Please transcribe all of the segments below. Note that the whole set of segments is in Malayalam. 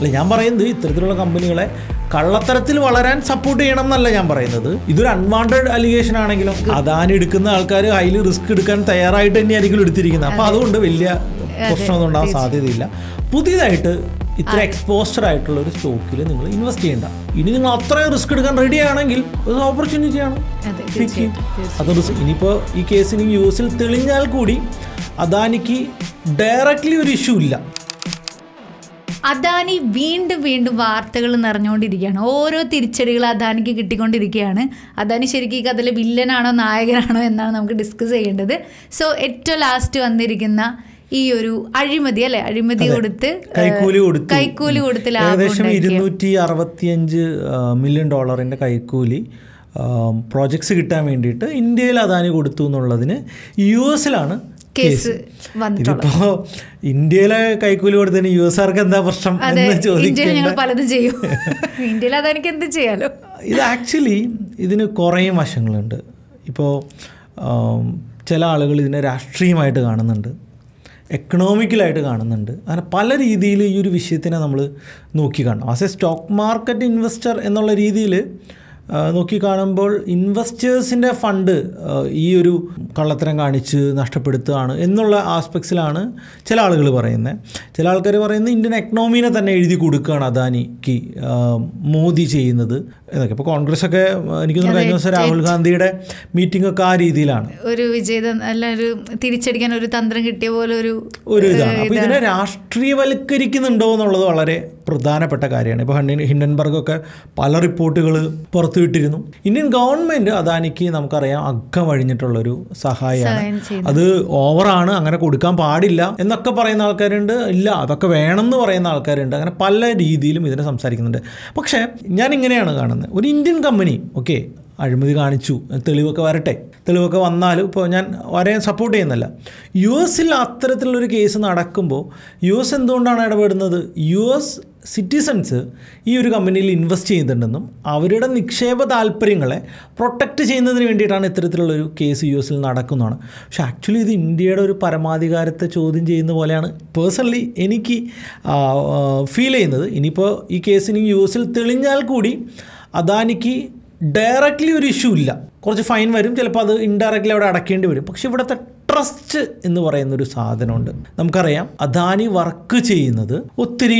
അല്ല ഞാൻ പറയുന്നത് ഇത്തരത്തിലുള്ള കമ്പനികളെ കള്ളത്തരത്തിൽ വളരാൻ സപ്പോർട്ട് ചെയ്യണം എന്നല്ല ഞാൻ പറയുന്നത് ഇതൊരു അൺവാണ്ടഡ് അലിഗേഷൻ ആണെങ്കിലും അദാനി എടുക്കുന്ന ആൾക്കാർ അതിൽ റിസ്ക് എടുക്കാൻ തയ്യാറായിട്ട് തന്നെയായിരിക്കും എടുത്തിരിക്കുന്നത് അപ്പോൾ അതുകൊണ്ട് വലിയ പ്രശ്നമൊന്നും ഉണ്ടാവാൻ സാധ്യതയില്ല പുതിയതായിട്ട് ഇത്ര എക്സ്പോസ്റ്റർ ആയിട്ടുള്ള ഒരു സ്റ്റോക്കിൽ നിങ്ങൾ ഇൻവെസ്റ്റ് ചെയ്യണ്ട ഇനി നിങ്ങൾ അത്രയും റിസ്ക് എടുക്കാൻ റെഡി ആണെങ്കിൽ ഒരു ആണ് അത് റിസ്ക് ഇനിയിപ്പോൾ ഈ കേസിന് യു എസിൽ തെളിഞ്ഞാൽ കൂടി അദാനിക്ക് ഡയറക്റ്റ്ലി ഒരു ഇഷ്യൂ ഇല്ല അദാനി വീണ്ടും വീണ്ടും വാർത്തകൾ നിറഞ്ഞുകൊണ്ടിരിക്കുകയാണ് ഓരോ തിരിച്ചടികൾ അദാനിക്ക് കിട്ടിക്കൊണ്ടിരിക്കുകയാണ് അദാനി ശരിക്കും ഈ കഥയിൽ വില്ലനാണോ നായകനാണോ എന്നാണ് നമുക്ക് ഡിസ്കസ് ചെയ്യേണ്ടത് സോ ഏറ്റവും ലാസ്റ്റ് വന്നിരിക്കുന്ന ഈ ഒരു അഴിമതി അല്ലെ അഴിമതി കൊടുത്ത് കൈക്കൂലി കൊടുത്ത് കൈക്കൂലി കൊടുത്ത് ഏകദേശം ഇരുന്നൂറ്റി അറുപത്തിയഞ്ച് മില്യൺ ഡോളറിന്റെ കൈക്കൂലി പ്രോജക്ട്സ് കിട്ടാൻ വേണ്ടിയിട്ട് ഇന്ത്യയിൽ അദാനി കൊടുത്തു എന്നുള്ളതിന് യു എസിലാണ് കേസ് ഇതിപ്പോ ഇന്ത്യയിലെ കൈക്കൂലി കൊടുത്തതിന് യു ആർക്ക് എന്താ പ്രശ്നം എന്ന് ചോദിക്കും പലതും ചെയ്യും ഇന്ത്യയിൽ അതെനിക്ക് എന്ത് ചെയ്യാലോ ഇത് ആക്ച്വലി ഇതിന് കുറേ വശങ്ങളുണ്ട് ഇപ്പോൾ ചില ആളുകൾ ഇതിനെ രാഷ്ട്രീയമായിട്ട് കാണുന്നുണ്ട് എക്കണോമിക്കലായിട്ട് കാണുന്നുണ്ട് അങ്ങനെ പല രീതിയിൽ ഈ ഒരു വിഷയത്തിനെ നമ്മൾ നോക്കി കാണണം as a stock market investor എന്നുള്ള രീതിയിൽ നോക്കി കാണുമ്പോൾ ഇൻവെസ്റ്റേഴ്സിൻ്റെ ഫണ്ട് ഈ ഒരു കള്ളത്തരം കാണിച്ച് നഷ്ടപ്പെടുത്തുകയാണ് എന്നുള്ള ആസ്പെക്ട്സിലാണ് ചില ആളുകൾ പറയുന്നത് ചില ആൾക്കാർ പറയുന്നത് ഇന്ത്യൻ എക്കണോമിനെ തന്നെ എഴുതി കൊടുക്കുകയാണ് അദാനിക്ക് മോദി ചെയ്യുന്നത് എന്നൊക്കെ ഇപ്പോൾ കോൺഗ്രസ് ഒക്കെ എനിക്ക് കഴിഞ്ഞ ദിവസം രാഹുൽ ഗാന്ധിയുടെ മീറ്റിംഗ് ഒക്കെ ആ രീതിയിലാണ് ഒരു വിജയ ഒരു തിരിച്ചടിക്കാൻ ഒരു തന്ത്രം കിട്ടിയ പോലെ ഒരു ഒരു ഇതാണ് അപ്പോൾ ഇതിനെ രാഷ്ട്രീയവൽക്കരിക്കുന്നുണ്ടോ എന്നുള്ളത് വളരെ പ്രധാനപ്പെട്ട കാര്യമാണ് ഇപ്പോൾ ഹണ്ടി ഹിൻഡൻബർഗൊക്കെ പല റിപ്പോർട്ടുകൾ പുറത്തുവിട്ടിരുന്നു ഇന്ത്യൻ ഗവൺമെൻറ് അദാനിക്ക് നമുക്കറിയാം വഴിഞ്ഞിട്ടുള്ളൊരു സഹായമാണ് അത് ഓവറാണ് അങ്ങനെ കൊടുക്കാൻ പാടില്ല എന്നൊക്കെ പറയുന്ന ആൾക്കാരുണ്ട് ഇല്ല അതൊക്കെ വേണം എന്ന് പറയുന്ന ആൾക്കാരുണ്ട് അങ്ങനെ പല രീതിയിലും ഇതിനെ സംസാരിക്കുന്നുണ്ട് പക്ഷേ ഞാൻ ഇങ്ങനെയാണ് കാണുന്നത് ഒരു ഇന്ത്യൻ കമ്പനി ഓക്കെ അഴിമതി കാണിച്ചു തെളിവൊക്കെ വരട്ടെ തെളിവൊക്കെ വന്നാലും ഇപ്പോൾ ഞാൻ വരെ സപ്പോർട്ട് ചെയ്യുന്നില്ല യു എസിൽ അത്തരത്തിലുള്ളൊരു കേസ് നടക്കുമ്പോൾ യു എസ് എന്തുകൊണ്ടാണ് ഇടപെടുന്നത് യു എസ് സിറ്റിസൺസ് ഈ ഒരു കമ്പനിയിൽ ഇൻവെസ്റ്റ് ചെയ്യുന്നുണ്ടെന്നും അവരുടെ നിക്ഷേപ താല്പര്യങ്ങളെ പ്രൊട്ടക്റ്റ് ചെയ്യുന്നതിന് വേണ്ടിയിട്ടാണ് ഇത്തരത്തിലുള്ളൊരു കേസ് യു എസിൽ നടക്കുന്നതാണ് പക്ഷേ ആക്ച്വലി ഇത് ഇന്ത്യയുടെ ഒരു പരമാധികാരത്തെ ചോദ്യം ചെയ്യുന്ന പോലെയാണ് പേഴ്സണലി എനിക്ക് ഫീൽ ചെയ്യുന്നത് ഇനിയിപ്പോൾ ഈ കേസിന് യു എസിൽ തെളിഞ്ഞാൽ കൂടി അദാനിക്ക് ഡയറക്റ്റ്ലി ഒരു ഇഷ്യൂ ഇല്ല കുറച്ച് ഫൈൻ വരും ചിലപ്പോൾ അത് ഇൻഡയറക്റ്റ്ലി അവിടെ അടക്കേണ്ടി വരും പക്ഷെ ഇവിടുത്തെ ട്രസ്റ്റ് എന്ന് പറയുന്ന ഒരു സാധനമുണ്ട് നമുക്കറിയാം അദാനി വർക്ക് ചെയ്യുന്നത് ഒത്തിരി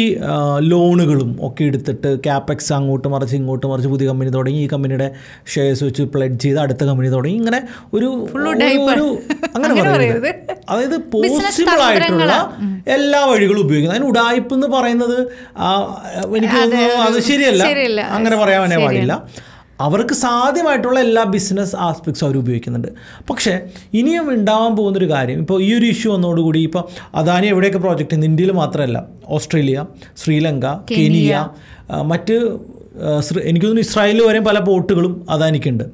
ലോണുകളും ഒക്കെ എടുത്തിട്ട് ക്യാപെക്സ് അങ്ങോട്ട് മറിച്ച് ഇങ്ങോട്ട് മറിച്ച് പുതിയ കമ്പനി തുടങ്ങി ഈ കമ്പനിയുടെ ഷെയർസ് വെച്ച് പ്ലഡ് ചെയ്ത് അടുത്ത കമ്പനി തുടങ്ങി ഇങ്ങനെ ഒരു ഒരു അങ്ങനെ പറയുന്നത് അതായത് പോസിബിൾ ആയിട്ടുള്ള എല്ലാ വഴികളും ഉപയോഗിക്കുന്നത് അതിന് ഉടായ്പ എന്ന് പറയുന്നത് എനിക്ക് തോന്നുന്നു അത് ശരിയല്ല അങ്ങനെ പറയാൻ പാടില്ല അവർക്ക് സാധ്യമായിട്ടുള്ള എല്ലാ ബിസിനസ് ആസ്പെക്ട്സും അവർ ഉപയോഗിക്കുന്നുണ്ട് പക്ഷേ ഇനിയും ഉണ്ടാവാൻ പോകുന്നൊരു കാര്യം ഇപ്പോൾ ഈ ഒരു ഇഷ്യൂ വന്നതോടുകൂടി ഇപ്പോൾ അദാനി എവിടെയൊക്കെ പ്രോജക്റ്റ് ഇന്ത്യയിൽ മാത്രമല്ല ഓസ്ട്രേലിയ ശ്രീലങ്ക കെനിയ മറ്റ് എനിക്ക് തോന്നുന്നു ഇസ്രായേൽ വരെയും പല പോർട്ടുകളും അദാനിക്കുണ്ട്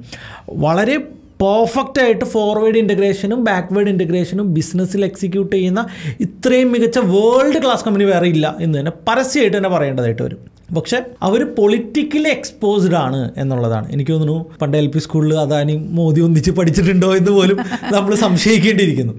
വളരെ പെർഫെക്റ്റ് ആയിട്ട് ഫോർവേഡ് ഇൻ്റഗ്രേഷനും ബാക്ക്വേഡ് ഇൻ്റഗ്രേഷനും ബിസിനസ്സിൽ എക്സിക്യൂട്ട് ചെയ്യുന്ന ഇത്രയും മികച്ച വേൾഡ് ക്ലാസ് കമ്പനി വേറെ ഇല്ല എന്ന് തന്നെ പരസ്യമായിട്ട് തന്നെ പറയേണ്ടതായിട്ട് വരും പക്ഷെ അവർ പൊളിറ്റിക്കലി എക്സ്പോസ്ഡ് ആണ് എന്നുള്ളതാണ് എനിക്ക് തോന്നുന്നു പണ്ട് എൽ പി സ്കൂളിൽ അതാനി മോദി ഒന്നിച്ച് പഠിച്ചിട്ടുണ്ടോ എന്ന് പോലും നമ്മൾ സംശയിക്കേണ്ടിയിരിക്കുന്നു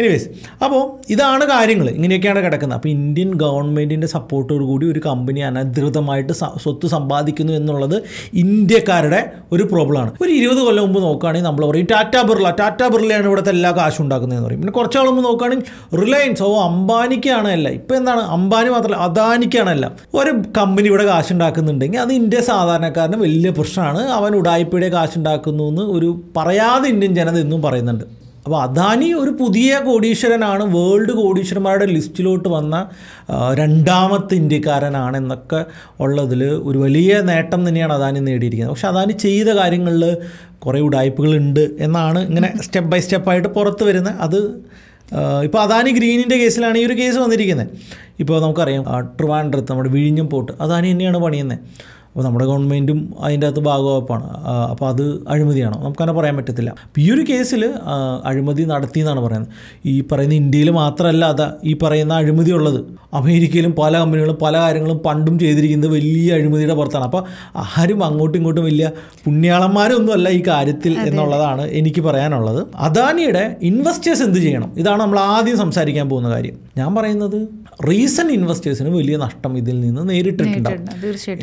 എനിവേസ് അപ്പോൾ ഇതാണ് കാര്യങ്ങൾ ഇങ്ങനെയൊക്കെയാണ് കിടക്കുന്നത് അപ്പോൾ ഇന്ത്യൻ ഗവൺമെൻറ്റിൻ്റെ സപ്പോർട്ടോട് കൂടി ഒരു കമ്പനി അനധികൃതമായിട്ട് സ്വത്ത് സമ്പാദിക്കുന്നു എന്നുള്ളത് ഇന്ത്യക്കാരുടെ ഒരു പ്രോബ്ലമാണ് ഒരു ഇരുപത് കൊല്ലം മുമ്പ് നോക്കുകയാണെങ്കിൽ നമ്മൾ പറയും ടാറ്റ ബിർള ടാറ്റ ബിർളയാണ് ഇവിടുത്തെ എല്ലാ കാശും ഉണ്ടാക്കുന്നതെന്ന് പറയും പിന്നെ കുറച്ചാൾ മുമ്പ് നോക്കുകയാണെങ്കിൽ റിലയൻസ് ഓ അംബാനിക്കാണ് അല്ല ഇപ്പോൾ എന്താണ് അംബാനി മാത്രമല്ല അദാനിക്കാണല്ല ഒരു കമ്പനി ഇവിടെ കാശുണ്ടാക്കുന്നുണ്ടെങ്കിൽ അത് ഇന്ത്യ സാധാരണക്കാരന് വലിയ പ്രശ്നമാണ് അവൻ ഉടായ്പയുടെ കാശുണ്ടാക്കുന്നു എന്ന് ഒരു പറയാതെ ഇന്ത്യൻ ജനത എന്നും പറയുന്നുണ്ട് അപ്പോൾ അദാനി ഒരു പുതിയ കോടീശ്വരനാണ് വേൾഡ് കോടീശ്വരന്മാരുടെ ലിസ്റ്റിലോട്ട് വന്ന രണ്ടാമത്തെ ഇന്ത്യക്കാരനാണ് എന്നൊക്കെ ഉള്ളതിൽ ഒരു വലിയ നേട്ടം തന്നെയാണ് അദാനി നേടിയിരിക്കുന്നത് പക്ഷെ അദാനി ചെയ്ത കാര്യങ്ങളിൽ കുറേ ഉടായ്പകളുണ്ട് എന്നാണ് ഇങ്ങനെ സ്റ്റെപ്പ് ബൈ സ്റ്റെപ്പായിട്ട് പുറത്ത് വരുന്നത് അത് ഇപ്പോൾ അദാനി ഗ്രീനിൻ്റെ കേസിലാണ് ഈ ഒരു കേസ് വന്നിരിക്കുന്നത് ഇപ്പോൾ നമുക്കറിയാം ട്രിവാൻഡ്രത്ത് നമ്മുടെ വിഴിഞ്ഞം പോർട്ട് അദാനി തന്നെയാണ് പണിയുന്നത് അപ്പോൾ നമ്മുടെ ഗവൺമെൻറ്റും അതിൻ്റെ അകത്ത് ഭാഗവപ്പാണ് അപ്പോൾ അത് അഴിമതിയാണോ നമുക്കങ്ങനെ പറയാൻ പറ്റത്തില്ല ഈ ഒരു കേസിൽ അഴിമതി നടത്തി എന്നാണ് പറയുന്നത് ഈ പറയുന്ന ഇന്ത്യയിൽ മാത്രമല്ല അതാ ഈ പറയുന്ന അഴിമതി ഉള്ളത് അമേരിക്കയിലും പല കമ്പനികളും പല കാര്യങ്ങളും പണ്ടും ചെയ്തിരിക്കുന്നത് വലിയ അഴിമതിയുടെ പുറത്താണ് അപ്പോൾ ആരും അങ്ങോട്ടും ഇങ്ങോട്ടും വലിയ പുണ്യാളന്മാരൊന്നുമല്ല ഈ കാര്യത്തിൽ എന്നുള്ളതാണ് എനിക്ക് പറയാനുള്ളത് അദാനിയുടെ ഇൻവെസ്റ്റേഴ്സ് എന്ത് ചെയ്യണം ഇതാണ് നമ്മൾ ആദ്യം സംസാരിക്കാൻ പോകുന്ന കാര്യം ഞാൻ പറയുന്നത് റീസെൻറ്റ് ഇൻവെസ്റ്റേഴ്സിന് വലിയ നഷ്ടം ഇതിൽ നിന്ന് നേരിട്ടിട്ടുണ്ടാവും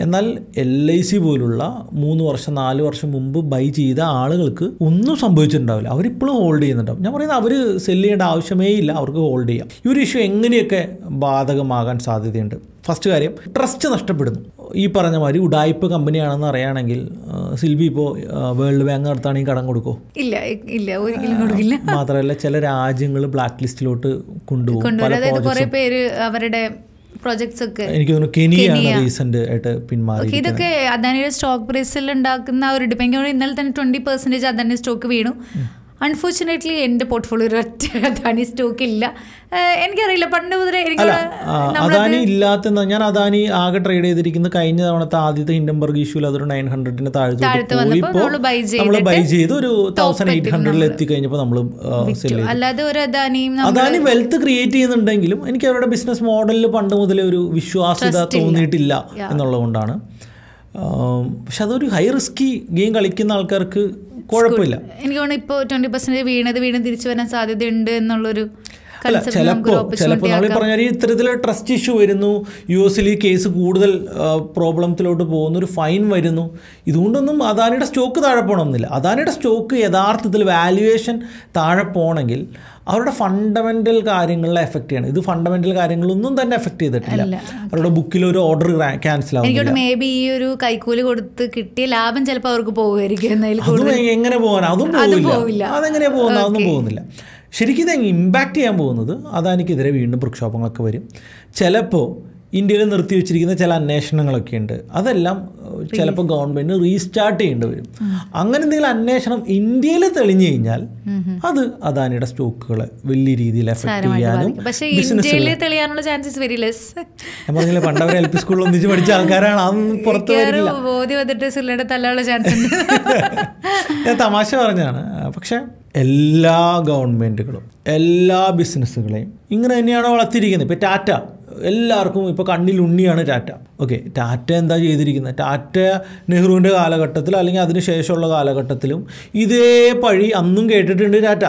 എന്നാൽ എൽ ഐ സി പോലുള്ള മൂന്ന് വർഷം നാല് വർഷം മുമ്പ് ബൈ ചെയ്ത ആളുകൾക്ക് ഒന്നും സംഭവിച്ചിട്ടുണ്ടാവില്ല അവരിപ്പോഴും ഹോൾഡ് ചെയ്യുന്നുണ്ടാവും ഞാൻ പറയുന്നത് അവർ സെല്ല് ചെയ്യേണ്ട ആവശ്യമേ ഇല്ല അവർക്ക് ഹോൾഡ് ചെയ്യാം ഈ ഒരു ഇഷ്യൂ എങ്ങനെയൊക്കെ ബാധകമാകാൻ സാധ്യതയുണ്ട് ഫസ്റ്റ് കാര്യം ട്രസ്റ്റ് നഷ്ടപ്പെടുന്നു ഈ പറഞ്ഞ മാതിരി ഉടായ്പ കമ്പനിയാണെന്ന് അറിയാണെങ്കിൽ സിൽവി ഇപ്പോൾ വേൾഡ് ബാങ്ക് നടത്താണെങ്കിൽ ഈ കടം കൊടുക്കോ ഇല്ല ഇല്ല ഒരിക്കലും കൊടുക്കില്ല മാത്രമല്ല ചില രാജ്യങ്ങൾ ബ്ലാക്ക് ലിസ്റ്റിലോട്ട് കൊണ്ടുപോകും പേര് അവരുടെ പ്രോജക്ട്സ് ഒക്കെ എനിക്ക് തോന്നുന്നു കെനിയാണ് റീസെന്റ് ആയിട്ട് പിന്മാറി ഇതൊക്കെ അദാനിയുടെ സ്റ്റോക്ക് പ്രൈസിൽ ഉണ്ടാക്കുന്ന ഒരു ഡിപ്പെൻഡ് ഇന്നലെ തന്നെ ട്വന്റി പെർസെന്റേജ് അദാനി സ്റ്റോക്ക് വീണു അൺഫോർച്ചുനേറ്റ്ലി എൻ്റെ പോർട്ട്ഫോളിയോ ഒരൊറ്റ അദാനി സ്റ്റോക്ക് ഇല്ല എനിക്കറിയില്ല പണ്ട് മുതലേ അദാനി ഇല്ലാത്ത ഞാൻ അദാനി ആകെ ട്രേഡ് ചെയ്തിരിക്കുന്നത് കഴിഞ്ഞ തവണത്തെ ആദ്യത്തെ ഹിൻഡംബർഗ് ഇഷ്യൂൽ അതൊരു നയൻ ഹൺഡ്രഡിന് താഴെ ബൈ ചെയ്ത് ഒരു തൗസൻഡ് എയ്റ്റ് ഹൺഡ്രഡിൽ എത്തിക്കഴിഞ്ഞപ്പോൾ നമ്മൾ അല്ലാതെ ഒരു അദാനിയും അദാനി വെൽത്ത് ക്രിയേറ്റ് ചെയ്യുന്നുണ്ടെങ്കിലും എനിക്ക് അവരുടെ ബിസിനസ് മോഡലിൽ പണ്ട് മുതലേ ഒരു വിശ്വാസ്യത തോന്നിയിട്ടില്ല എന്നുള്ളതുകൊണ്ടാണ് പക്ഷെ അതൊരു ഹൈ റിസ്കി ഗെയിം കളിക്കുന്ന ആൾക്കാർക്ക് കുഴപ്പമില്ല എനിക്ക് തോന്നുന്നു ഇപ്പോൾ ട്വൻറ്റി പെർസെൻറ്റേജ് വീണത് വീണ് തിരിച്ചു വരാൻ സാധ്യതയുണ്ട് എന്നുള്ളൊരു അല്ല ചിലപ്പോൾ ചിലപ്പോൾ നമ്മൾ പറഞ്ഞ ഇത്തരത്തിൽ ട്രസ്റ്റ് ഇഷ്യൂ വരുന്നു യു എസിൽ ഈ കേസ് കൂടുതൽ പ്രോബ്ലത്തിലോട്ട് പോകുന്ന ഒരു ഫൈൻ വരുന്നു ഇതുകൊണ്ടൊന്നും അദാനിയുടെ സ്റ്റോക്ക് താഴെ പോകണമെന്നില്ല അദാനിയുടെ സ്റ്റോക്ക് യഥാർത്ഥത്തിൽ വാല്യുവേഷൻ താഴെ പോകണമെങ്കിൽ അവരുടെ ഫണ്ടമെൻ്റൽ കാര്യങ്ങളെ എഫക്റ്റ് ചെയ്യണം ഇത് ഫണ്ടമെൻ്റൽ കാര്യങ്ങളൊന്നും തന്നെ എഫക്ട് ചെയ്തിട്ടില്ല അവരുടെ ബുക്കിൽ ഒരു ഓർഡർ ക്യാൻസൽ ആവും മേ ബി ഈ ഒരു കൈക്കൂലി കൊടുത്ത് കിട്ടിയ ലാഭം ചിലപ്പോൾ അവർക്ക് പോകുമായിരിക്കും എങ്ങനെ പോകാൻ അതും പോകില്ല അതെങ്ങനെയാ പോകുന്ന അതൊന്നും പോകുന്നില്ല ശരിക്കും ഇത് ഇമ്പാക്റ്റ് ചെയ്യാൻ പോകുന്നത് അദാനിക്കെതിരെ വീണ്ടും പ്രക്ഷോഭങ്ങളൊക്കെ വരും ചിലപ്പോൾ ഇന്ത്യയിൽ നിർത്തി വെച്ചിരിക്കുന്ന ചില അന്വേഷണങ്ങളൊക്കെ ഉണ്ട് അതെല്ലാം ചിലപ്പോൾ ഗവൺമെൻറ് റീസ്റ്റാർട്ട് ചെയ്യേണ്ടി വരും അങ്ങനെ എന്തെങ്കിലും അന്വേഷണം ഇന്ത്യയിൽ തെളിഞ്ഞു കഴിഞ്ഞാൽ അത് അദാനിയുടെ സ്റ്റോക്കുകളെ വലിയ രീതിയിൽ എഫക്ട് ചെയ്യാനും ചാൻസസ് വരില്ല ഞാൻ പറഞ്ഞില്ല എൽ പി സ്കൂളിൽ ഒന്നിച്ച് പഠിച്ച ആൾക്കാരാണ് ബോധ്യം ഉണ്ട് ഞാൻ തമാശ പറഞ്ഞാണ് പക്ഷേ എല്ലാ ഗവൺമെൻറ്റുകളും എല്ലാ ബിസിനസ്സുകളെയും ഇങ്ങനെ തന്നെയാണ് വളർത്തിയിരിക്കുന്നത് ഇപ്പോൾ ടാറ്റ എല്ലാവർക്കും ഇപ്പോൾ കണ്ണിലുണ്ണിയാണ് ടാറ്റ ഓക്കെ ടാറ്റ എന്താ ചെയ്തിരിക്കുന്നത് ടാറ്റ നെഹ്റുവിൻ്റെ കാലഘട്ടത്തിൽ അല്ലെങ്കിൽ അതിന് ശേഷമുള്ള കാലഘട്ടത്തിലും ഇതേ പഴി അന്നും കേട്ടിട്ടുണ്ട് ടാറ്റ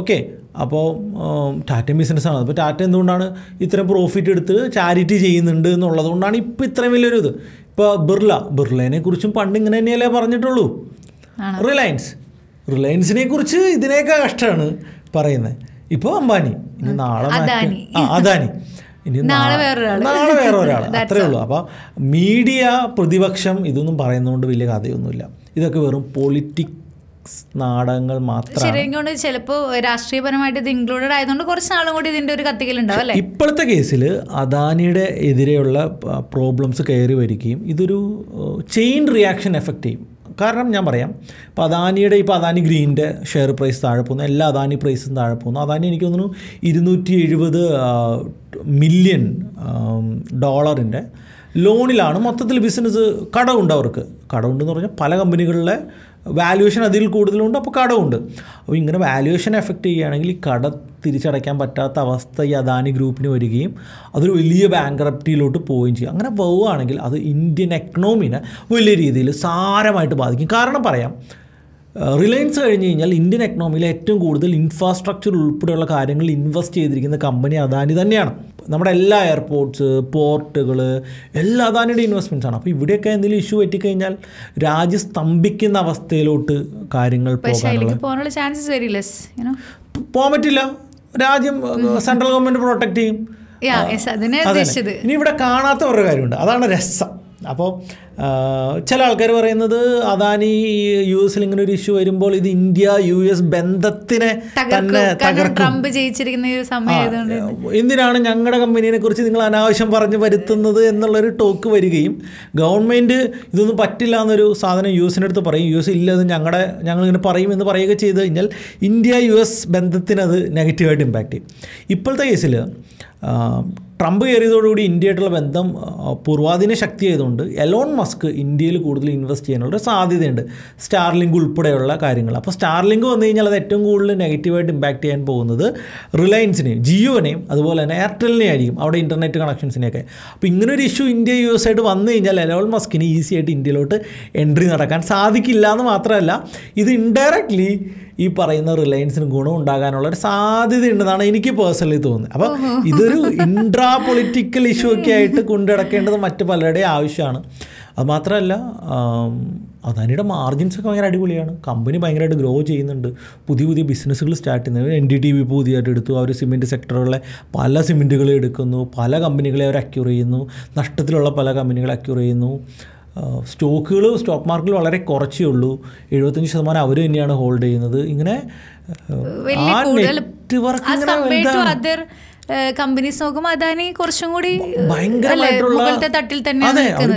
ഓക്കെ അപ്പോൾ ടാറ്റ ബിസിനസ്സാണ് അപ്പോൾ ടാറ്റ എന്തുകൊണ്ടാണ് ഇത്രയും പ്രോഫിറ്റ് എടുത്ത് ചാരിറ്റി ചെയ്യുന്നുണ്ട് എന്നുള്ളത് കൊണ്ടാണ് ഇപ്പോൾ ഇത്രയും വലിയൊരു ഇത് ഇപ്പോൾ ബിർള ബിർളേനെ കുറിച്ചും പണ്ട് ഇങ്ങനെ തന്നെയല്ലേ പറഞ്ഞിട്ടുള്ളൂ റിലയൻസ് റിലയൻസിനെ കുറിച്ച് ഇതിനേക്കാൾ കഷ്ടമാണ് പറയുന്നത് ഇപ്പോൾ അംബാനി ഇനി നാളെ ആ അദാനി ഇനി നാളെ നാളെ വേറെ ഒരാൾ അത്രേ ഉള്ളൂ അപ്പോൾ മീഡിയ പ്രതിപക്ഷം ഇതൊന്നും പറയുന്നതുകൊണ്ട് വലിയ കഥയൊന്നുമില്ല ഇതൊക്കെ വെറും പൊളിറ്റിക് നാടകങ്ങൾ മാത്രം ശരിക്കും ചിലപ്പോൾ രാഷ്ട്രീയപരമായിട്ട് ഇത് ഇൻക്ലൂഡഡ് ആയതുകൊണ്ട് കുറച്ച് നാളും കൂടി ഇതിന്റെ ഒരു കത്തിക്കലുണ്ടാവും അല്ലേ ഇപ്പോഴത്തെ കേസിൽ അദാനിയുടെ എതിരെയുള്ള പ്രോബ്ലംസ് കയറി വരികയും ഇതൊരു ചെയിൻ റിയാക്ഷൻ എഫക്റ്റ് ചെയ്യും കാരണം ഞാൻ പറയാം ഇപ്പോൾ അദാനിയുടെ ഇപ്പോൾ അദാനി ഗ്രീൻ്റെ ഷെയർ പ്രൈസ് താഴെ പോകുന്നു എല്ലാ അദാനി പ്രൈസും താഴെ പോകുന്നു അദാനി എനിക്ക് തോന്നുന്നു ഇരുന്നൂറ്റി എഴുപത് മില്യൺ ഡോളറിൻ്റെ ലോണിലാണ് മൊത്തത്തിൽ ബിസിനസ് കടമുണ്ട് അവർക്ക് കടമുണ്ടെന്ന് പറഞ്ഞാൽ പല കമ്പനികളിലെ വാല്യുവേഷൻ അതിൽ കൂടുതലുണ്ട് അപ്പോൾ കടമുണ്ട് അപ്പോൾ ഇങ്ങനെ വാല്യുവേഷൻ എഫക്റ്റ് ചെയ്യുകയാണെങ്കിൽ ഈ കട തിരിച്ചടയ്ക്കാൻ പറ്റാത്ത അവസ്ഥ ഈ അദാനി ഗ്രൂപ്പിന് വരികയും അതൊരു വലിയ ബാങ്ക്രപ്റ്റിയിലോട്ട് പോവുകയും ചെയ്യും അങ്ങനെ പോവുകയാണെങ്കിൽ അത് ഇന്ത്യൻ എക്കണോമിനെ വലിയ രീതിയിൽ സാരമായിട്ട് ബാധിക്കും കാരണം പറയാം റിലയൻസ് കഴിഞ്ഞ് കഴിഞ്ഞാൽ ഇന്ത്യൻ എക്കണോമിയിലെ ഏറ്റവും കൂടുതൽ ഇൻഫ്രാസ്ട്രക്ചർ ഉൾപ്പെടെയുള്ള കാര്യങ്ങളിൽ ഇൻവെസ്റ്റ് ചെയ്തിരിക്കുന്ന കമ്പനി അദാനി തന്നെയാണ് നമ്മുടെ എല്ലാ എയർപോർട്ട്സ് പോർട്ടുകൾ എല്ലാ അദാനിയുടെ ഇൻവെസ്റ്റ്മെൻറ്റ്സ് ആണ് അപ്പോൾ ഇവിടെയൊക്കെ എന്തെങ്കിലും ഇഷ്യൂ പറ്റിക്കഴിഞ്ഞാൽ രാജ്യം സ്തംഭിക്കുന്ന അവസ്ഥയിലോട്ട് കാര്യങ്ങൾ പോകാനുള്ള ചാൻസസ് പോകാൻ പറ്റില്ല രാജ്യം സെൻട്രൽ ഗവൺമെൻറ് പ്രൊട്ടക്റ്റ് ചെയ്യും ഇനി ഇവിടെ കാണാത്ത ഒരു കാര്യമുണ്ട് അതാണ് രസം അപ്പോൾ ചില ആൾക്കാർ പറയുന്നത് അദാനി യു എസിൽ ഇങ്ങനെ ഒരു ഇഷ്യൂ വരുമ്പോൾ ഇത് ഇന്ത്യ യു എസ് ബന്ധത്തിനെ തന്നെ ട്രംപ് ജയിച്ചിരിക്കുന്ന ഒരു എന്തിനാണ് ഞങ്ങളുടെ കമ്പനീനെ കുറിച്ച് നിങ്ങൾ അനാവശ്യം പറഞ്ഞു വരുത്തുന്നത് എന്നുള്ളൊരു ടോക്ക് വരികയും ഗവൺമെന്റ് ഇതൊന്നും പറ്റില്ല എന്നൊരു സാധനം യു എസിൻ്റെ അടുത്ത് പറയും യു എസ് ഇല്ല എന്ന് ഞങ്ങളുടെ ഇങ്ങനെ പറയും എന്ന് പറയുക ചെയ്ത് കഴിഞ്ഞാൽ ഇന്ത്യ യു എസ് ബന്ധത്തിനത് നെഗറ്റീവായിട്ട് ഇമ്പാക്റ്റ് ചെയ്യും ഇപ്പോഴത്തെ കേസിൽ ട്രംപ് കയറിയതോടുകൂടി ഇന്ത്യയായിട്ടുള്ള ബന്ധം പൂർവാധീന ശക്തിയായതുകൊണ്ട് എലോൺ മസ്ക് ഇന്ത്യയിൽ കൂടുതൽ ഇൻവെസ്റ്റ് ചെയ്യാനുള്ള സാധ്യതയുണ്ട് സ്റ്റാർലിങ്ക് ഉൾപ്പെടെയുള്ള കാര്യങ്ങൾ അപ്പോൾ സ്റ്റാർലിങ്ക് വന്നു കഴിഞ്ഞാൽ അത് ഏറ്റവും കൂടുതൽ നെഗറ്റീവായിട്ട് ഇമ്പാക്റ്റ് ചെയ്യാൻ പോകുന്നത് റിലയൻസിനെയും ജിയോനെയും അതുപോലെ തന്നെ എയർടെലിനെ ആയിരിക്കും അവിടെ ഇൻ്റർനെറ്റ് കണക്ഷൻസിനെയൊക്കെ അപ്പോൾ ഇങ്ങനൊരു ഇഷ്യൂ ഇന്ത്യ യു എസ് ആയിട്ട് വന്നു കഴിഞ്ഞാൽ എലോൺ മസ്കിന് ഈസി ആയിട്ട് ഇന്ത്യയിലോട്ട് എൻട്രി നടക്കാൻ സാധിക്കില്ല എന്ന് മാത്രമല്ല ഇത് ഇൻഡയറക്ട്ലി ഈ പറയുന്ന റിലയൻസിന് ഗുണം ഉണ്ടാകാനുള്ള ഒരു സാധ്യത ഉണ്ടെന്നാണ് എനിക്ക് പേഴ്സണലി തോന്നുന്നത് അപ്പോൾ ഇതൊരു ഇൻട്രാ പൊളിറ്റിക്കൽ ഇഷ്യൂ ഒക്കെ ആയിട്ട് കൊണ്ടുനടക്കേണ്ടത് മറ്റു പലരുടെയും ആവശ്യമാണ് അതുമാത്രമല്ല അദാനിയുടെ മാർജിൻസ് ഒക്കെ ഭയങ്കര അടിപൊളിയാണ് കമ്പനി ഭയങ്കരമായിട്ട് ഗ്രോ ചെയ്യുന്നുണ്ട് പുതിയ പുതിയ ബിസിനസ്സുകൾ സ്റ്റാർട്ട് ചെയ്യുന്നത് എൻ ഡി ടി വി പുതിയതായിട്ട് എടുത്തു അവർ സിമെൻറ്റ് സെക്ടറുകളെ പല സിമെൻറ്റുകൾ എടുക്കുന്നു പല കമ്പനികളെ അവർ അക്യൂർ ചെയ്യുന്നു നഷ്ടത്തിലുള്ള പല കമ്പനികളെ അക്യൂർ ചെയ്യുന്നു സ്റ്റോക്കുകൾ സ്റ്റോക്ക് മാർക്കറ്റിൽ വളരെ കുറച്ചേ ഉള്ളൂ എഴുപത്തഞ്ച് ശതമാനം അവർ തന്നെയാണ് ഹോൾഡ് ചെയ്യുന്നത് ഇങ്ങനെ കമ്പനീസ് നോക്കുമ്പോൾ അദാനി കുറച്ചും കൂടി തട്ടിൽ തന്നെ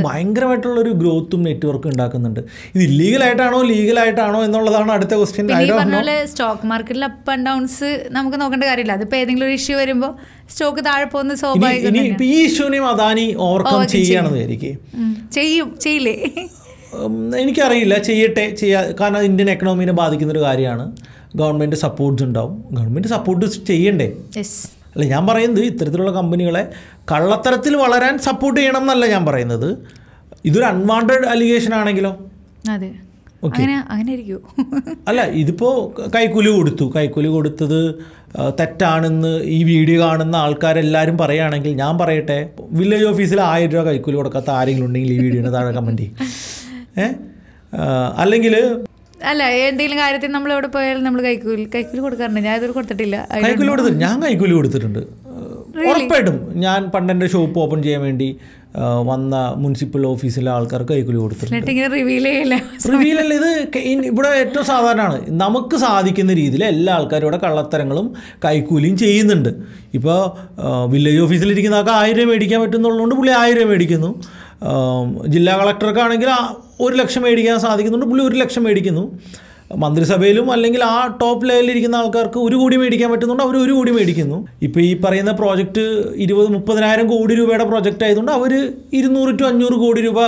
ഭയങ്കരമായിട്ടുള്ള ഒരു ഗ്രോത്തും നെറ്റ്വർക്കും ഉണ്ടാക്കുന്നുണ്ട് ഇത് ഇല്ലീഗലായിട്ടാണോ ലീഗലായിട്ടാണോ എന്നുള്ളതാണ് അടുത്ത ക്വസ്റ്റ്യൻ പറഞ്ഞ സ്റ്റോക്ക് മാർക്കറ്റിൽ അപ്പ് ആൻഡ് ഡൗൺസ് നമുക്ക് നോക്കേണ്ട കാര്യമില്ല അതിപ്പോ ഏതെങ്കിലും ഒരു ഇഷ്യൂ വരുമ്പോൾ സ്റ്റോക്ക് താഴെ പോകുന്ന സ്വാഭാവികം ഈ ഇഷ്യൂനെയും അദാനി ഓവർകം ചെയ്യണമെന്ന് ചെയ്യും ചെയ്യില്ലേ എനിക്കറിയില്ല ചെയ്യട്ടെ ചെയ്യാ കാരണം ഇന്ത്യൻ എക്കണോമിനെ ബാധിക്കുന്ന ഒരു കാര്യമാണ് ഗവൺമെന്റ് സപ്പോർട്ട്സ് ഉണ്ടാവും ഗവൺമെന്റ് സപ്പോർട്ട് ചെയ്യണ്ടേ അല്ല ഞാൻ പറയുന്നത് ഇത്തരത്തിലുള്ള കമ്പനികളെ കള്ളത്തരത്തിൽ വളരാൻ സപ്പോർട്ട് ചെയ്യണം എന്നല്ല ഞാൻ പറയുന്നത് ഇതൊരു അൺവാണ്ടഡ് അലിഗേഷൻ ആണെങ്കിലോ അതെ അല്ല ഇതിപ്പോൾ കൈക്കൂലി കൊടുത്തു കൈക്കൂലി കൊടുത്തത് തെറ്റാണെന്ന് ഈ വീഡിയോ കാണുന്ന ആൾക്കാരെല്ലാവരും പറയുകയാണെങ്കിൽ ഞാൻ പറയട്ടെ വില്ലേജ് ഓഫീസിൽ ആയിരം രൂപ കൈക്കൂലി കൊടുക്കാത്ത ആരെങ്കിലും ഉണ്ടെങ്കിൽ ഈ വീഡിയോയുടെ താഴെ കമൻറ്റ് ചെയ്യും ഏ അല്ലെങ്കിൽ അല്ല എന്തെങ്കിലും കാര്യത്തിൽ നമ്മൾ എവിടെ പോയാലും നമ്മൾ കൈക്കൂലി കൈക്കൂലി കൊടുക്കാറുണ്ട് ഞാൻ ഇതൊരു കൊടുത്തിട്ടില്ല കൈക്കൂലി കൊടുത്തിട്ട് ഞാൻ കൈക്കൂലി കൊടുത്തിട്ടുണ്ട് ഉറപ്പായിട്ടും ഞാൻ പണ്ട് എൻ്റെ ഷോപ്പ് ഓപ്പൺ ചെയ്യാൻ വേണ്ടി വന്ന മുനിസിപ്പൽ ഓഫീസിലെ ആൾക്കാർക്ക് കൈക്കൂലി കൊടുത്തിട്ടുണ്ട് റിവീൽ അല്ല ഇത് ഇവിടെ ഏറ്റവും സാധാരണമാണ് നമുക്ക് സാധിക്കുന്ന രീതിയിൽ എല്ലാ ആൾക്കാരും ഇവിടെ കള്ളത്തരങ്ങളും കൈക്കൂലിയും ചെയ്യുന്നുണ്ട് ഇപ്പോൾ വില്ലേജ് ഓഫീസിലിരിക്കുന്ന ആൾക്ക് ആയിരം രൂപ മേടിക്കാൻ പറ്റുന്നുള്ളതുകൊണ്ട് പുള്ളി ആയിരം രൂപ മേടിക്കുന്നു ജില്ലാ കളക്ടർക്കാണെങ്കിൽ ആ ഒരു ലക്ഷം മേടിക്കാൻ സാധിക്കുന്നുണ്ട് പുള്ളി ഒരു ലക്ഷം മേടിക്കുന്നു മന്ത്രിസഭയിലും അല്ലെങ്കിൽ ആ ടോപ്പ് ലെവലിൽ ഇരിക്കുന്ന ആൾക്കാർക്ക് ഒരു കോടി മേടിക്കാൻ പറ്റുന്നുണ്ട് അവർ ഒരു കോടി മേടിക്കുന്നു ഇപ്പോൾ ഈ പറയുന്ന പ്രോജക്റ്റ് ഇരുപത് മുപ്പതിനായിരം കോടി രൂപയുടെ പ്രോജക്റ്റ് ആയതുകൊണ്ട് അവർ ഇരുന്നൂറ് ടു അഞ്ഞൂറ് കോടി രൂപ